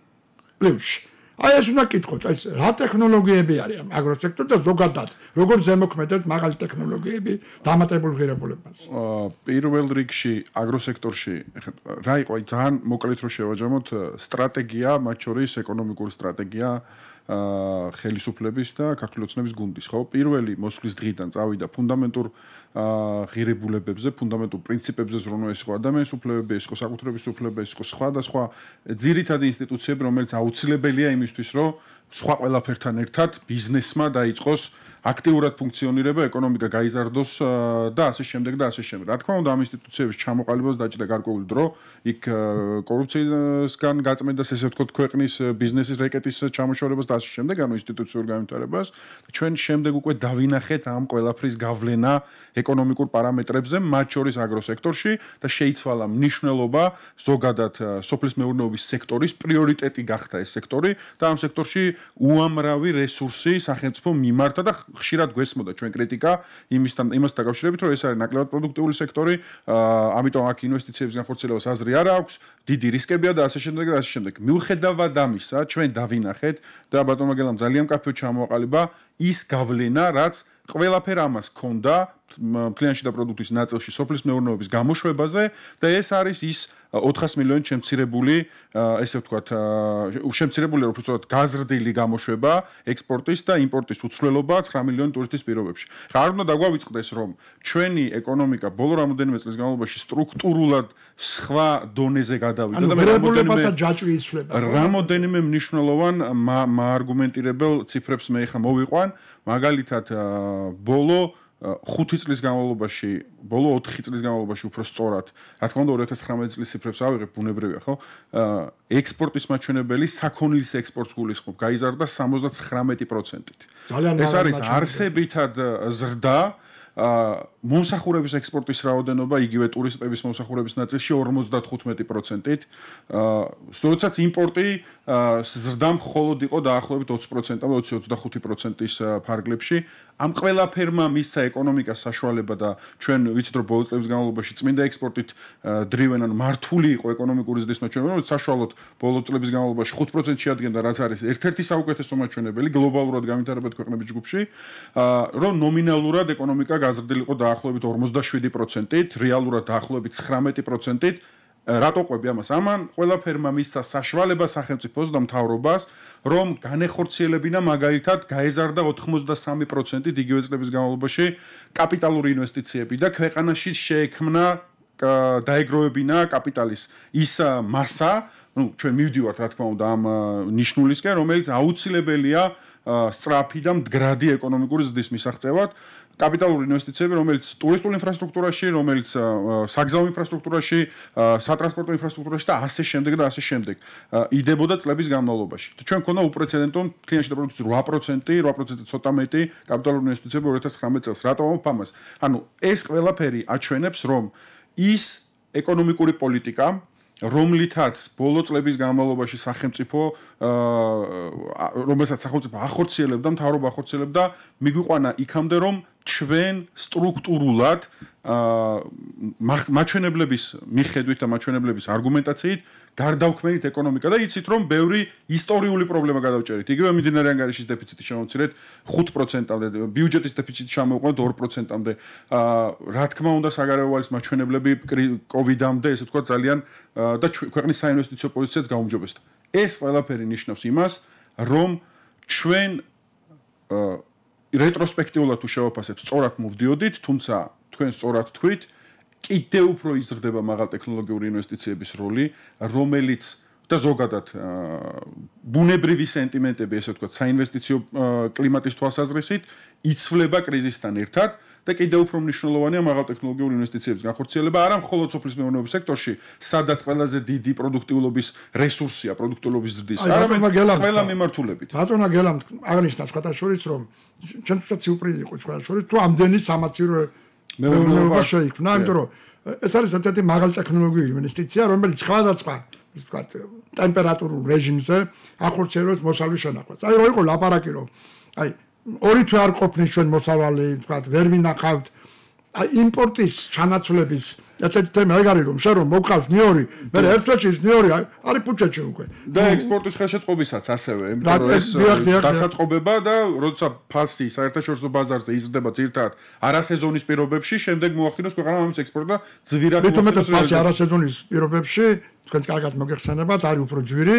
[SPEAKER 1] პლუსი. აი ეს უნდა კითხოთ, ეს რა ტექნოლოგიები არის ამ აგროსექტორ და ზოგადად, როგორ ზემოქმედებს მაღალი
[SPEAKER 2] ტექნოლოგიები
[SPEAKER 1] დამატებულ ღირებულებას.
[SPEAKER 2] აა პირველ რიგში აგროსექტორში, რა იყო აი ძალიან მოკლედ რომ შევაჯამოთ, სტრატეგია, მათ შორის ეკონომიკური სტრატეგია აა ხელისუფლების და ქართულოცნების გუნდის, ხო? პირველი მოსვლის დღიდან წავიდა ფუნდამენტურ ღირებულებებზე, ფუნდამენტურ პრინციპებზე ზრუნვა ის ყო ადამიანის უფლებები, ის ყო საკუთრების უფლებები, ის ყო სხვადასხვა ძირითადი ინსტიტუციები, რომელიც აუცილებელია იმისთვის, რომ სხვა ყველაფერთან ერთად ბიზნესმა დაიწყოს აქტიურად ფუნქციონირება, ეკონომიკა გაიზარდოს და ასე შემდეგ და ასე შემდეგ. რა თქმა უნდა, ამ ინსტიტუციების ჩამოყალიბებას დაჭირდა გარკვეული დრო, იქ კორუფციისგან გაწმენდას ესე ვთქვათ ქვეყნის ბიზნესის რეკეტის ჩამოშორებას და ასე შემდეგ, ანუ ინსტიტუციურ განვითარებას. ჩვენ შემდეგ უკვე დავინახეთ ამ ყველაფრის გავლენა ეკონომიკურ პარამეტრებზე, მათ შორის აგროსექტორში და შეიცვალა მნიშვნელობა ზოგადად სოფლის მეურნეობის სექტორის პრიორიტეტი გახდა ეს სექტორი და ამ სექტორში უამრავი რესურსი სახელმწიფო მიმართა და ხშირად გვესმოდა ჩვენ კრიტიკა იმისთან იმას დაკავშირებით, რომ ეს არის ნაკლებად პროდუქტიული სექტორი, ამიტომ აქ ინვესტიციების განხორციელებას აზრი არ აქვს, დიდი რისკებია და ასე შემდეგ და ასე შემდეგ. მიუხედავად ამისა, ჩვენ დავინახეთ და ბატონო მაგელამ ძალიან კაფეო ჩამოაყალიბა ის გავლენა, რაც ყველაფერ ამას ქონდა მთლიანში და პროდუქტის ნაწილში სოფლის მეურნეობის გამოშვებაზე და ეს არის ის 400 მილიონი შემცირებული, ესე ვთქვათ, შემცირებული, რომ უბრალოდ გაზრდილი გამოშვება ექსპორტის და იმპორტის უცვლელობა 9 მილიონ ტურისტის პირობებში. ხა არ უნდა დაგვაიწყდეს, რომ ჩვენი ეკონომიკა ბოლო რამოდენიმე წლის განმავლობაში სტრუქტურულად სხვა დონეზე გადავიდა და რამოდენიმე
[SPEAKER 1] ჯაჭვი იცვლება.
[SPEAKER 2] რამოდენიმე მნიშვნელოვან მაარგუმენტირებელ ციფრებს მე ხა მოვიყვა მაგალითად ბოლო 5 წლის განმავლობაში, ბოლო 4 წლის განმავლობაში უფრო სწორად, რა თქმა უნდა 2019 წლის ციფრებს ავიღებ ბუნებრივია, ხო? ექსპორტის მაჩვენებელი საქონლის ექსპორტს გულისხმობ, გაიზარდა 79%-ით. ეს არის არსებითად ზრდა, აა მომსახურების ექსპორტის რაოდენობა იგივე ტურისტების მომსახურების ნაწილში 55%-ით. აა, სწორედაც იმპორტი ზრდა მხოლოდ იყო დაახლოებით 20%-ამდე, 20-25%-ის ფარგლებში. ამ ყველაფერმა მისცა ეკონომიკას საშუალება და ჩვენ ვიცით, რომ ბოლო წლების განმავლობაში წმინდა ექსპორტით driven ან მართული იყო ეკონომიკური ზრდის მაჩვენებელი, რომ საშუალოდ ბოლო წლების განმავლობაში 5% შეადგენდა, რაც არის ერთ-ერთი საუკეთესო მაჩვენებელი გლობალურად განვითარებად ქვეყნების ჯგუფში, აა, რომ ნომინალურად ეკონომიკა გაზრდილიყო და დაახლოებით 47%-ით, რეალურად დაახლოებით 19%-ით. რატო ყვები ამას? ამან ყველაფერმა მისცა საშუალება სახელმწიფოს და მთავრობას, რომ განეხორციელებინა მაგალითად გაეზარდა 83%-ით იგივე წლების განმავლობაში კაპიტალური ინვესტიციები და ქვეყანაში შეექმნა დაეგროვებინა კაპიტალის ის massa, ну, ჩვენ მივდივართ რა თქმა უნდა ამ ნიშნულისკენ, რომელიც აუცილებელია სწრაფი და მდგრადი ეკონომიკური ზრდის მისაღწევად. კაპიტალური ინვესტიციები, რომელიც ტურისტული ინფრასტრუქტურაში, რომელიც საგზაო ინფრასტრუქტურაში, სატრანსპორტო ინფრასტრუქტურაში და ასე შემდეგ და ასე შემდეგ იდებოდა წლების განმავლობაში. ჩვენ ქონდა უპრეცედენტო კლიენტში პროდუქტის 8%, 8%-ზე ცოტა მეტი კაპიტალური ინვესტიციები 2019 წელს. რატო ამობ ამას? ანუ ეს ყველაფერი აჩვენებს, რომ ის ეკონომიკური პოლიტიკა, რომლითაც ბოლო წლების განმავლობაში სახელმწიფო რომელსაც სახელმწიფო ახორციელებდა, მთავრობა ახორციელებდა, მიგვიყვანა იქამდე, რომ ჩვენ სტრუქტურულად აა მაჩვენებლების მიხედვით და მაჩვენებლების არგუმენტაციით გარდაუქმნით ეკონომიკა და იცით რომ ბევრი ისტორიული პრობლემა გადავჭერით. იგივე მიმდინარე ანგარიშის დეფიციტი შემოცილეთ 5%-ამდე, ბიუჯეტის დეფიციტი შემოვიყვანეთ 2%-ამდე. აა რა თქმა უნდა საგარეო ვალის მაჩვენებლები COVID-ამდე, ესე თქვა ძალიან და ქვეყნის საინვესტიციო პოზიციაც გაუმჯობესდა. ეს ყველაფერი ნიშნავს იმას, რომ ჩვენ აა რეტროსპექტიულად თუ შევაფასებთ, სწორად მოვდიოდით, თუმცა თქვენ სწორად თქვით, კიდე უფრო იზრდება მაღალ ტექნოლოგიური ინვესტიციების როლი, რომელიც და ზოგადად ბუნებრივი სენტიმენტები, ესე ვთქვათ, საინვესტიციო კლიმატის თვალსაზრისით იცვლება კრიზისთან ერთად და კიდევ უფრო მნიშვნელოვანია მაღალ ტექნოლოგიური ინვესტიციების განხორციელება არა მხოლოდ სოფლის მეურნეობის სექტორში, სადაც ყველაზე დიდი პროდუქტიულობის რესურსია, პროდუქტიულობის ზრდის, არამედ ყველა მიმართულებით.
[SPEAKER 1] ბატონო აგელამ აღნიშნა სხვათა შორის რომ ჩვენ თვითონ ციფრი იყო სხვათა შორის თუ ამდენი სამაცირო მეურნეობა შეიქმნა, ამიტომ რომ ეს არის ერთ-ერთი მაღალ ტექნოლოგიური ინვესტიცია, რომელიც სხვადასხვა, ისე ვთქვათ, ტემპერატურულ რეჟიმზე ახორციელებს მოსავლის შენახვას. აი, როიყო ლაპარაკი რომ აი, ორი თვე არ ყოფნის ჩვენ მოსავალი, ვთქვათ, ვერ ვინახავთ აი იმპორტის ჩანაცვლების ერთი თემი არ გარი რომ შე რომ მოკავს ნიორი მე ერთვეში ის ნიორი არის პუჩეჩი უკვე და
[SPEAKER 2] ექსპორტის ხელშეწყობისაც ასევე დასაწყობება და როცა ფასი საერთაშორისო ბაზარზე იზრდება ერთად არასეზონის პირობებში შემდეგ მოახდინოს ქვეყანა მომის ექსპორტ და ძვირად მოხდეს მე თვითონ ფასი არასეზონის
[SPEAKER 1] პირობებში თქვენს კარგად მოგეხსენებათ არის უფრო ძვირი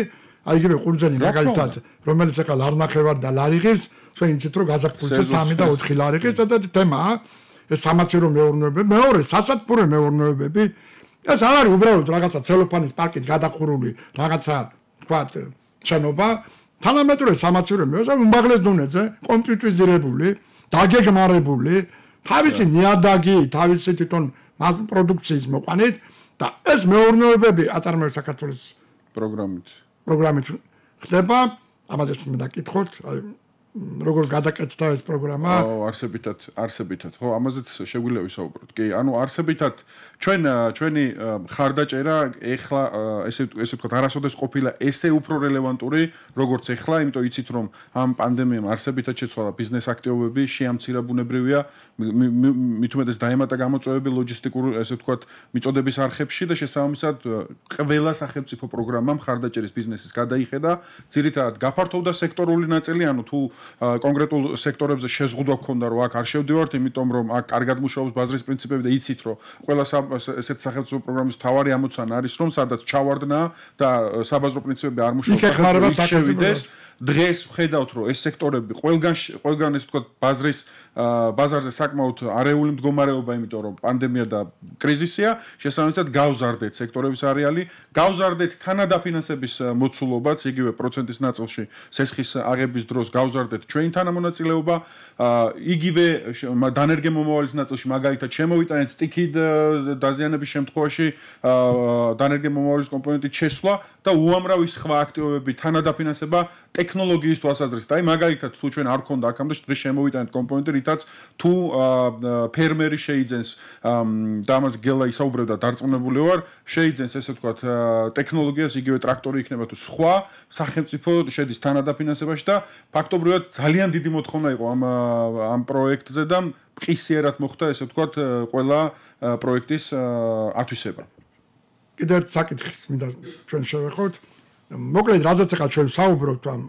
[SPEAKER 1] აიგივე ყურძენი მაგალითად რომელიც ახლა არ ნახევარ და ლარიღებს თქვენ იცით რომ გაზაფხულზე 3 და 4 ლარიღი წაწადი თემაა სამაცირო მეურნეობები, მეორე სასათბურე მეურნეობები. ეს არ არის უბრალოდ რაღაცა ცელოფანის პარკით გადახურული რაღაცა თქვა შენობა, თანამედროვე სამაცირო მეურნეობა უმაღლეს დონეზე კომპიუტერიზირებული, დაგეგმარებული, თავისი ნიადაგი, თავისი თვითონ მას პროდუქციის მოყანით და ეს მეურნეობები აწარმოებს საქართველოს პროგრამით. პროგრამით ხდება, ამაზეც მე დაკითხოთ, აი როგორ გადაკეთდა ეს პროგრამა? ო,
[SPEAKER 2] არსებითად, არსებითად. ხო, ამაზეც შეგვიძლია ვისაუბროთ. კი, ანუ არსებითად ჩვენ ჩვენი ხარდაჭერა ეხლა ესე ესე ვთქვათ, არასოდეს ყოფილა ესე უფრო რელევანტური, როგორც ეხლა, იმიტომ იცით რომ ამ პანდემიამ არსებითად შეცვალა ბიზნეს აქტივობები, შეამცირა ბუნებრივია, მithumetes დაემატა გამოწვევები ლოჯისტიკური, ესე ვთქვათ, მიწოდების არხებში და შესაბამისად ყველა სახელმწიფო პროგრამამ ხარდაჭერის ბიზნესის გადაიხედა, ძირითადად გაფართოვდა სექტორული ნაწილი, ანუ თუ კონკრეტულ სექტორებში შეზღუდვა გქონდა რომ აქ არ შევდივართ, იმიტომ რომ აქ კარგად მუშაობს ბაზრის პრინციპები და იცით რომ ყველა ესეთ სახელმწიფო პროგრამის თავარი ამოცანა არის რომ სადაც ჩავარდნა და საბაზრო პრინციპები არ მუშაობს, იქ ხმარება საკეთებს დღეს ვხედავთ რომ ეს სექტორები ყველგან ყველგან ეს თქვა ბაზრის ბაზარზე საკმაოდ არეული მდგომარეობა იმიტომ რომ პანდემია და კრიზისია შესაბამისად გავზარდეთ სექტორების არეალი გავზარდეთ თანადაფინანსების მოცულობაც იგივე პროცენტის ნაწილში სესხის აღების დროს გავზარდეთ ჩვენი თანამონაწილეობა იგივე დანერგე მომავალის ნაწილში მაგალითად შემოვიტანეთ სტიკიდ დაზიანების შემთხვევაში დანერგე მომავალის კომპონენტი შესვლა და უამრავი სხვა აქტივები თანადაფინანსება ტექნოლოგიის თვალსაზრისით. აი მაგალითად თუ ჩვენ არ გქონდა აქამდე შეგვიძლია შემოვიტანოთ კომპონენტი, რითაც თუ ფერმერი შეიძლება და ამას გელა ისაუბრებდა დარწმუნებული ვარ, შეიძლება ესე ვთქვა ტექნოლოგიას იგივე ტრაქტორი იქნება თუ სხვა სახელმწიფო შედის თანადაფინანსებაში და ფაქტობრივად ძალიან დიდი მოთხოვნა იყო ამ ამ პროექტზე და ყისიერად მოხდა ესე ვთქვა ყველა პროექტის ათვისება. კიდევ ერთ
[SPEAKER 1] საკითხს მინდა ჩვენ შევეხოთ. აა მოკლედ რაზეც ახლა ჩვენ საუბრობთ ამ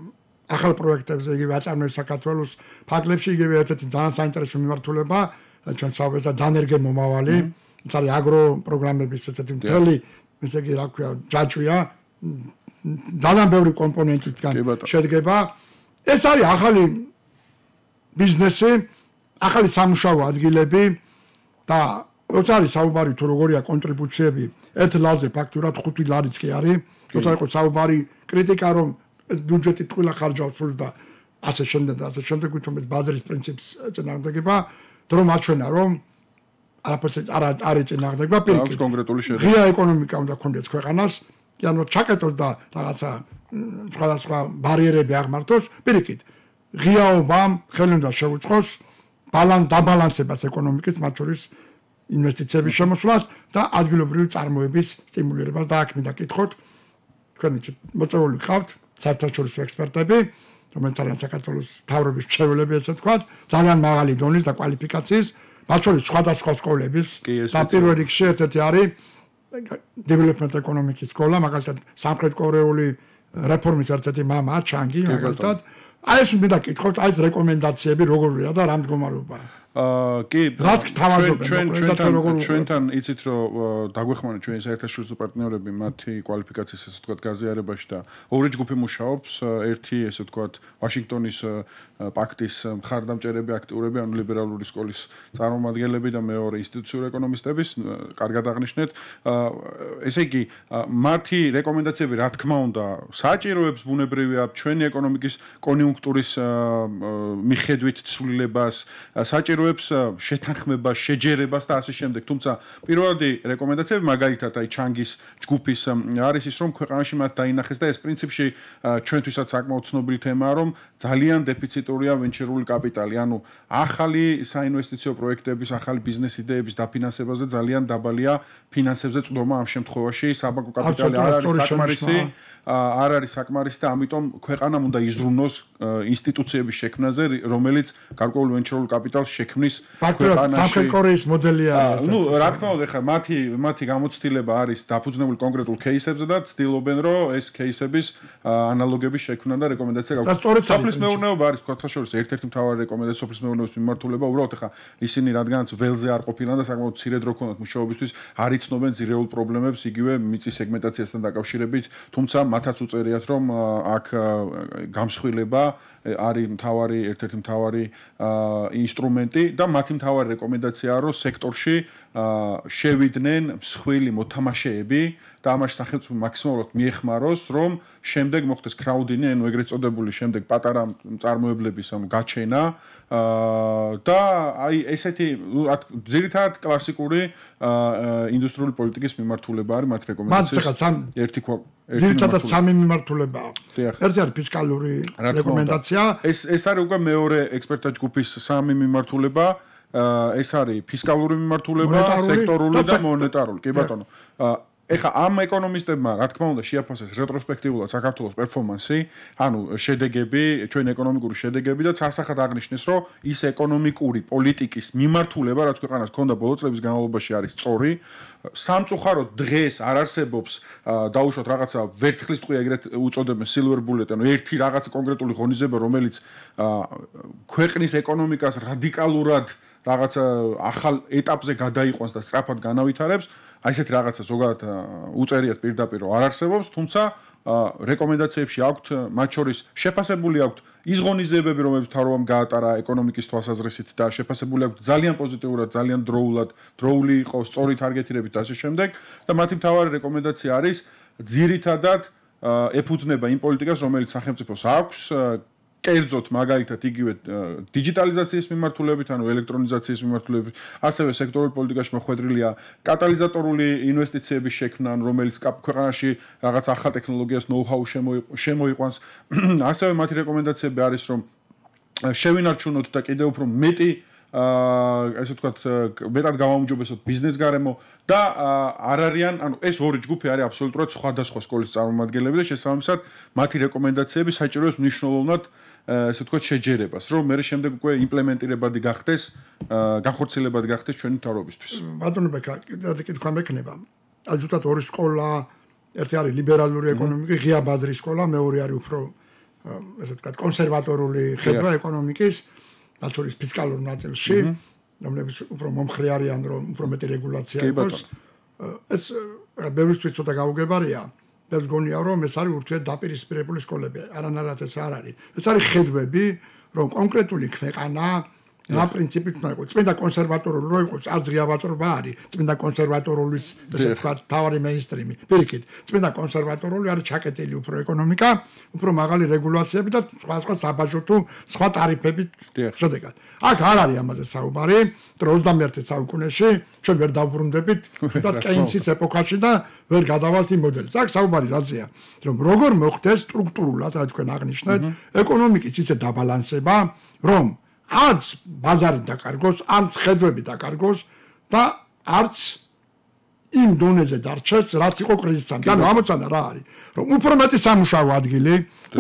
[SPEAKER 1] ახალ პროექტებზე იგივე აწარმოებს საქართველოს ფაგლებში იგივე ერთ-ერთი ძალიან საინტერესო მიმართულება ჩვენ საუბრობთ და ენერგე მომავალი ძალი აგრო პროგრამების ესეთი მთელი ესე იგი რა ქვია ჯაჭვია ძალიან ბევრი კომპონენტისგან შედგება ეს არის ახალი ბიზნესი ახალი სამუშაო ადგილები და როცა არის საუბარი თუ როგორია კონტრიბუციები ერთ ლარზე ფაქტურად 5 ლარიც კი არის როცა იყო საუბარი კრიტიკა რომ ეს ბიუჯეტი თქვილა ხარჯავს ფულს და ასე შემდეგ და ასე შემდეგ თუ ეს ბაზრის პრინციპს წინააღმდეგება დრომ აჩვენა რომ არაფერს არ არის წინააღმდეგება პირიქით რაც
[SPEAKER 2] კონკრეტული შეხება ღია
[SPEAKER 1] ეკონომიკა უნდა კონდეს ქვეყანას ანუ ჩაკეტოს და რაღაცა სხვადასხვა ბარიერები აღმართოს პირიქით ღიაობამ ხელი უნდა შეუწყოს ბალან დაბალანსებას ეკონომიკის მათ შორის ინვესტიციების შემოსვლას და ადგილობრივი წარმოების სტიმულირებას და აქ მინდა გითხოთ თქვენი მოწვეული ხართ საერთაშორისო ექსპერტები რომელიც არიან საქართველოს თავრობის ჩევლები ესე თქვა ძალიან მაღალი დონის და კვალიფიკაციის მათ შორის სხვადასხვა სკოლების და პირველ რიგში ერთ-ერთი არის development economic სკოლა მაგალითად სამხრეთ კორეული რეფორმის ერთ-ერთი მამა ჩანგი მაგალითად აი ეს მინდა გითხოთ აი ეს რეკომენდაციები როგორია და რა მდგომარეობაა
[SPEAKER 2] აა კი რაც გთავაზობთ ჩვენ ჩვენთან ჩვენთან იცით რომ დაგვეხმარა ჩვენი საერთაშორისო პარტნიორები მათი კვალიფიკაციის ასე ვთქვათ გაზიარებაში და ორი ჯგუფი მუშაობს ერთი ესე ვთქვათ ვაშინგტონის პაქტის მხარდამჭერები აქტიურები ანუ ლიბერალური სკოლის წარმომადგენლები და მეორე ინსტიტუციური ეკონომისტების კარგად აღნიშნეთ ესე იგი მათი რეკომენდაციები რა თქმა უნდა საჭიროებს ბუნებრივია ჩვენი ეკონომიკის კონიუნქტურის მიხედვით ცვლილებას საჭირო აღიარებს შეთანხმებას, შეჯერებას და ასე შემდეგ. თუმცა პირველადი რეკომენდაციები მაგალითად აი ჩანგის ჯგუფის არის ის რომ ქვეყანაში მათ დაინახეს და ეს პრინციპში ჩვენთვისაც საკმაოდ ცნობილი თემაა რომ ძალიან დეფიციტურია ვენჩურული კაპიტალი, ანუ ახალი საინვესტიციო პროექტების, ახალი ბიზნეს იდეების დაფინანსებაზე ძალიან დაბალია ფინანსებზე წვდომა ამ შემთხვევაში საბანკო კაპიტალი არ არის საკმარისი არ არის საკმარისი და ამიტომ ქვეყანამ უნდა იზრუნოს ინსტიტუციების შექმნაზე რომელიც გარკვეულ ვენჩურულ კაპიტალს შექმნა შექმნის ქვეყანაში. ბაქო, სამხრეთ
[SPEAKER 1] კორეის მოდელია. ნუ, რა
[SPEAKER 2] თქმა უნდა, ხა მათი მათი გამოცდილება არის დაფუძნებული კონკრეტულ кейსებზე და ცდილობენ, რომ ეს кейსების ანალოგები შექმნან და რეკომენდაცია გაქვთ. სოფლის მეურნეობა არის, თქვა შორის ერთ-ერთი მთავარი რეკომენდაცია სოფლის მეურნეობის მიმართულება, უბრალოდ ხა ისინი რადგანაც ველზე არ ყოფილან და საკმაოდ ცირედ რო ქონათ მუშაობისთვის, არიცნობენ ძირეულ პრობლემებს იგივე მიწის სეგმენტაციასთან დაკავშირებით, თუმცა მათაც უწერიათ, რომ აქ გამსხვილება არის მთავარი ერთ-ერთი მთავარი ინსტრუმენტი ხარჯები და მათი მთავარი რეკომენდაციაა რომ სექტორში შევიდნენ მსხვილი მოთამაშეები და ამაში სახელმწიფო მაქსიმალურად მიეხმაროს, რომ შემდეგ მოხდეს краუდინე, ანუ ეგრეთ წოდებული შემდეგ პატარა წარმოებლების ანუ გაჩენა და აი ესეთი ძირითადად კლასიკური ინდუსტრიული პოლიტიკის მიმართულება არის მათ რეკომენდაციებში. ერთი ქვა ძირითადად სამი
[SPEAKER 1] მიმართულება. ერთი არის ფისკალური რეკომენდაცია.
[SPEAKER 2] ეს ეს არის უკვე მეორე ექსპერტთა ჯგუფის სამი მიმართულება. ეს არის ფისკალური მიმართულება, სექტორული და მონეტარული. კი ბატონო. ეხა ამ ეკონომისტებმა რა თქმა უნდა შეაფასეს რეტროსპექტიულად საქართველოს პერფორმანსი, ანუ შედეგები, ჩვენ ეკონომიკური შედეგები და ცასახად აღნიშნეს, რომ ის ეკონომიკური პოლიტიკის მიმართულება, რაც ქვეყანას ჰქონდა ბოლო წლების განმავლობაში არის წორი. სამწუხაროდ დღეს არ არსებობს დაუშვათ რაღაცა ვერცხლის ტყვია ეგრეთ უწოდებენ silver bullet, ანუ ერთი რაღაცა კონკრეტული ღონისძება, რომელიც ქვეყნის ეკონომიკას რადიკალურად აა რაღაც ახალ ეტაპზე გადაიყვანს და სწრაფად განავითარებს, აი ესეთ რაღაცა ზოგადად უწერიათ პირდაპირ არ არსებობს, თუმცა რეკომენდაციებში აქვთ, მათ შორის შეფასებული აქვთ იზღონიზებები, რომლებიც თავრომ გაატარა ეკონომიკის თვალსაზრისით და შეფასებული აქვთ ძალიან პოზიტიურად, ძალიან დროულად, დროული იყო, სწორი თარგეტირებით და ასე შემდეგ და მათი მთავარი რეკომენდაცია არის ძირითადად ეფუძნება იმ პოლიტიკას, რომელიც სახელმწიფოს აქვს, კერძოდ მაგალითად იგივე დიგიტალიზაციის მიმართულებით, ანუ ელექტრონიზაციის მიმართულებით, ასევე სექტორულ პოლიტიკაში მოხვედრილია კატალიზატორული ინვესტიციების შექმნა, რომელიც ქვეყანაში რაღაც ახალ ტექნოლოგიას ნოუ-ჰაუ შემოიყვანს. ასევე მათი რეკომენდაციები არის, რომ შევინარჩუნოთ და კიდევ უფრო მეტი აა ესე ვთქვათ მეტად გამოამჯობესოთ ბიზნეს გარემო და არ არიან ანუ ეს ორი ჯგუფი არის აბსოლუტურად სხვადასხვა სკოლის წარმომადგენლები და შესაბამისად მათი რეკომენდაციები საჭიროებს მნიშვნელოვნად აა ესე ვთქვათ შეჯერებას, რომ მე შემდეგ უკვე იმპლემენტირებადი გახდეს, განხორციელებად გახდეს ჩვენი თავრობისთვის.
[SPEAKER 1] ბატონო ბეკა, კიდე კითხვა მექნება. ალბათ ორი სკოლა, ერთი არის ლიბერალური ეკონომიკა, ღია ბაზრის სკოლა, მეორე არის უფრო ესე ვთქვათ კონსერვატორული ხედვა ეკონომიკის, რაც არის ფისკალურ ნაწილში, რომლებიც უფრო მომხრე არიან, რომ უფრო მეტი რეგულაცია აქვს. ეს ბევრი თვით ცოტა გაუგებარია. აა მე გგონია რომ ეს არის ურთიერთ დაპირისპირებული სკოლები არანაირად ეს არ არის ეს არის ხედვები რომ კონკრეტული ქვეყანა რა პრინციპით უნდა იყოს? წმინდა კონსერვატორული რო იყოს, არ ზღია ვაჭრობა არის. წმინდა კონსერვატორული ესე თქვა თავარი მეინსტრიმი. პირიქით, წმინდა კონსერვატორული არის ჩაკეტილი უფრო ეკონომიკა, უფრო მაღალი რეგულაციები და სხვა სხვა საბაჟო თუ სხვა ტარიფები. შედეგად. აქ არ არის ამაზე საუბარი. 31-ე საუკუნეში ჩვენ ვერ დავბრუნდებით თუნდაც კეინსის ეპოქაში და ვერ გადავალთ იმ მოდელს. აქ საუბარი რაზეა, რომ როგორ მოხდეს სტრუქტურულად, რა თქვენ აღნიშნეთ, ეკონომიკის ისე დაბალანსება, რომ არც ბაზარი დაკარგოს, არც ხედვები დაკარგოს და არც იმ დონეზე დარჩეს, რაც იყო კრიზისთან. ანუ ამოცანა რა არის? რომ უფრო მეტი სამუშაო ადგილი,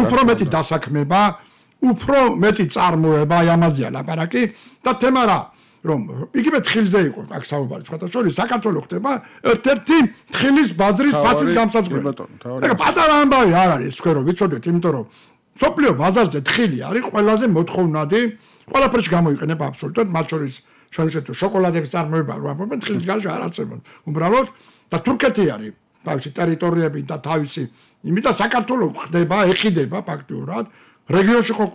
[SPEAKER 1] უფრო მეტი დასაქმება, უფრო მეტი წარმოება, ამაზია ლაპარაკი და თემა რა, რომ იგივე თხილზე იყო აქ საუბარი ფათაშორი, საქართველოს ხდება ერთ-ერთი თხილის ბაზრის ფასის გამსაზღვრელი. ეგ პატარა ამბავი არ არის, თქვენ რომ ვიცოდეთ, იმიტომ რომ სოფლიო ბაზარზე თხილი არის ყველაზე მოთხოვნადი ყველაფერში გამოიყენება აბსოლუტურად მათ შორის ჩვენ ისეთო შოკოლადების წარმოება რა მომენტ ხელის გარშე არ არსებობს უბრალოდ და თურქეთი არის თავისი ტერიტორიები და თავისი იმით და საქართველო ხდება ეხიდება ფაქტიურად რეგიონში ხო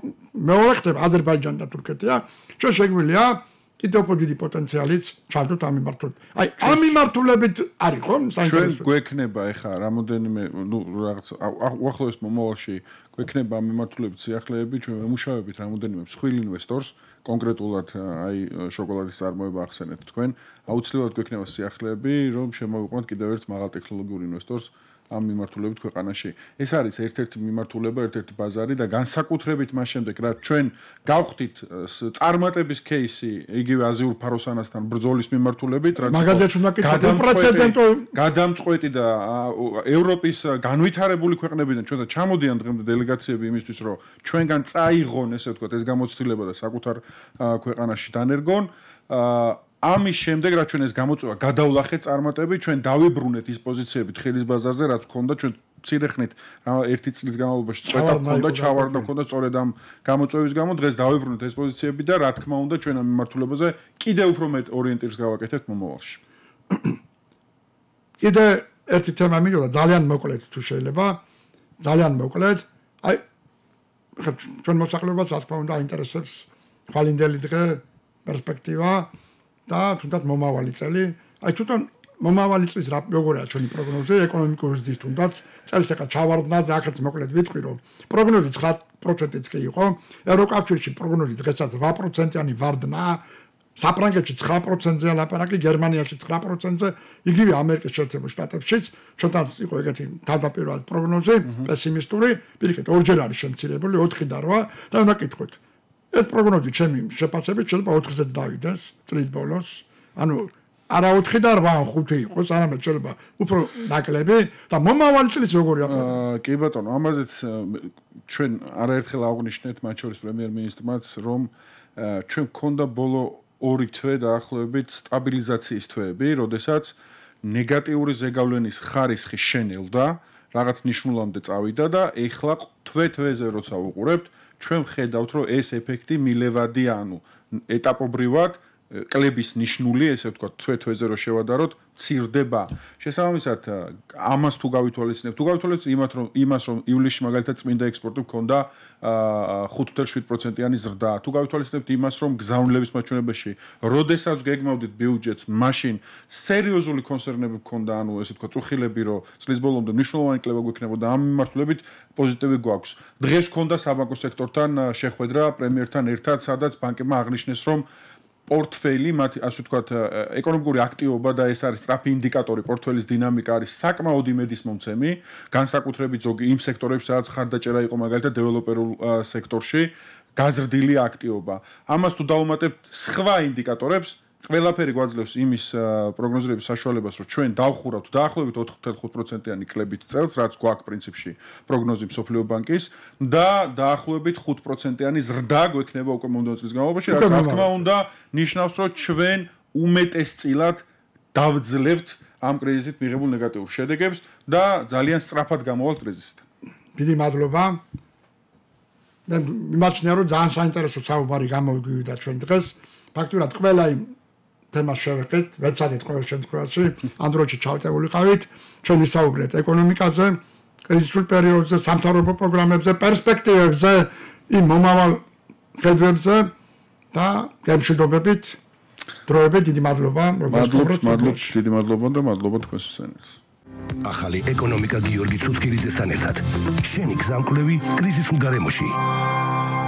[SPEAKER 1] მეორე ხდება აზერბაიჯანი და თურქეთია ჩვენ შეგვილია კიდოპოჯიდი პოტენციალიც ჩავდოთ ამ მიმართულებით. აი, ამ მიმართულებით არის ხო სანტეზი? ჩვენ
[SPEAKER 2] გვექნება ეხა რამოდენიმე, ну, რაღაც უახლოეს მომავალში გვექნება ამ მიმართულებით სიახლეები, ჩვენ ემუშავებით რამოდენიმე მსხვილ ინვესტორს, კონკრეტულად აი შოკოლადის წარმოება ახსენეთ თქვენ. აუცილებლად გვექნება სიახლეები, რომ შემოვიყვანოთ კიდევ ერთ მაღალ ტექნოლოგიურ ინვესტორს ამ მიმართულებით ქვეყანაში. ეს არის ერთ-ერთი მიმართულება, ერთ-ერთი ბაზარი და განსაკუთრებით მას შემდეგ, რა ჩვენ გავხდით წარმატების кейსი იგივე აზიურ ფაროსანასთან ბრძოლის მიმართულებით, რაც მაგალითად უნდა კიდე პრეცედენტო გადამწყვეტი და ევროპის განვითარებული ქვეყნებიდან ჩვენ და ჩამოდიან დღემდე დელეგაციები იმისთვის, რომ ჩვენგან წაიღონ, ესე ვთქვათ, ეს გამოცდილება და საკუთარ ქვეყანაში დანერგონ. აა ამის შემდეგ რა ჩვენ ეს გამოწვევა გადავლახეთ წარმატები ჩვენ დავიბრუნეთ ის პოზიციებით ხელის ბაზარზე რაც ქონდა ჩვენ ცირეხნით ერთი წლის განმავლობაში წვეტა ქონდა ჩავარდა ქონდა სწორედ ამ გამოწვევის გამო დღეს დავიბრუნეთ ეს პოზიციები და რა თქმა უნდა ჩვენ ამ მიმართულებაზე კიდევ უფრო მეტ ორიენტირს გავაკეთეთ მომავალში კიდე ერთი თემა მიიღო
[SPEAKER 1] ძალიან მოკლედ თუ შეიძლება ძალიან მოკლედ აი ჩვენ მოსახლეობას რა თქმა უნდა აინტერესებს ყალინდელი დღე პერსპექტივა და თუნდაც მომავალი წელი, აი თვითონ მომავალი წლის როგორია ჩვენი პროგნოზი ეკონომიკური ზრდის თუნდაც წელს ეხა ჩავარდნა და ახაც მოკლედ ვიტყვი რომ პროგნოზი 9%-იც კი იყო, ევროკავშირში პროგნოზი დღესაც 8%-იანი ვარდნა საფრანგეთში 9%-ზე ლაპარაკი, გერმანიაში 9%-ზე, იგივე ამერიკის შეერთებულ შტატებშიც, ჩვენთან იყო ეგეთი თავდაპირველი პროგნოზი, პესიმისტური, პირიქით ორჯერ არის შემცირებული, 4 და 8. და ნაკითხეთ, ეს პროგნოზი ჩემი შეფასებით შეიძლება 4-ზე დაიდეს წლის ბოლოს. ანუ არა 4 და 8-ან 5 იყოს, არამედ შეიძლება უფრო
[SPEAKER 2] ნაკლები და მომავალ წელს როგორი აღარ. აა კი ბატონო, ამაზეც ჩვენ არაერთხელ აღვნიშნეთ მათ შორის პრემიერ-მინისტრმაც, რომ ჩვენ გქონდა ბოლო 2 თვე დაახლოებით სტაბილიზაციის თვეები, როდესაც ნეგატიური ზეგავლენის ხარისხი შენელდა, რაღაც ნიშნულამდე წავიდა და ეხლა თვე-თვეზე როცა ვუყურებთ, ჩვენ ხედავთ რომ ეს ეფექტი მილევადია ანუ ეტაპობრივად კლების ნიშნული, ესე ვთქვა, თვეთვეზე რომ შევადაროთ, ცირდება. შესაბამისად, ამას თუ გავითვალისწინებთ, თუ გავითვალისწინებთ იმას რომ იმას რომ ივლისში მაგალითად წმინდა ექსპორტი მქონდა 5.7%-იანი ზრდა, თუ გავითვალისწინებთ იმას რომ გზავნილების მაჩვენებელში, როდესაც გეგმავდით ბიუჯეტს, მაშინ სერიოზული კონსერნები მქონდა, ანუ ესე ვთქვა, წუხილები რომ წლის ბოლომდე მნიშვნელოვანი კლება გვექნებოდა, ამ მიმართულებით პოზიტივი გვაქვს. დღეს მქონდა საბანკო სექტორთან შეხვედრა პრემიერთან ერთად, სადაც ბანკებმა აღნიშნეს რომ პორტფელი მათ ასე ვთქვათ ეკონომიკური აქტივობა და ეს არის სწრაფი ინდიკატორი პორტფელის დინამიკა არის საკმაოდ იმედის მომცემი განსაკუთრებით ზოგი იმ სექტორებში სადაც ხარდაჭერა იყო მაგალითად დეველოპერულ სექტორში გაზრდილი აქტივობა ამას თუ დავუმატებთ სხვა ინდიკატორებს ყველაფერი გვაძლევს იმის э, პროგნოზირების საშუალებას, რომ ჩვენ დავხურავთ დაახლოებით 4.5%-იანი კლებით წელს, რაც გვაქვს პრინციპში პროგნოზი მსოფლიო ბანკის და დაახლოებით 5%-იანი ზრდა გვექნება უკვე მომდევნო წლის განმავლობაში, რაც რა თქმა უნდა ნიშნავს, რომ ჩვენ უმეტესწილად დავძლევთ ამ კრიზისით მიღებულ ნეგატიურ შედეგებს და ძალიან სწრაფად გამოვალთ კრიზისიდან. დიდი მადლობა.
[SPEAKER 1] მე მიმაჩნია, რომ ძალიან საინტერესო საუბარი გამოვიგივი და ჩვენ დღეს ფაქტურად ყველა იმ თემას შევეხეთ, ვეცადეთ ყოველ შემთხვევაში, ამ დროში ჩავწეულიყავით, ჩვენ ვისაუბრეთ ეკონომიკაზე, კრიზისულ პერიოდზე, სამთავრობო პროგრამებზე, პერსპექტივებზე, იმ მომავალ ხედვებზე და გემშვიდობებით დროებით დიდი მადლობა, როგორც მადლობა,
[SPEAKER 2] დიდი მადლობა და მადლობა თქვენს ხსენებს. ახალი ეკონომიკა გიორგი ცუცხირიძესთან ერთად. შენი გზამკვლევი კრიზისულ გარემოში.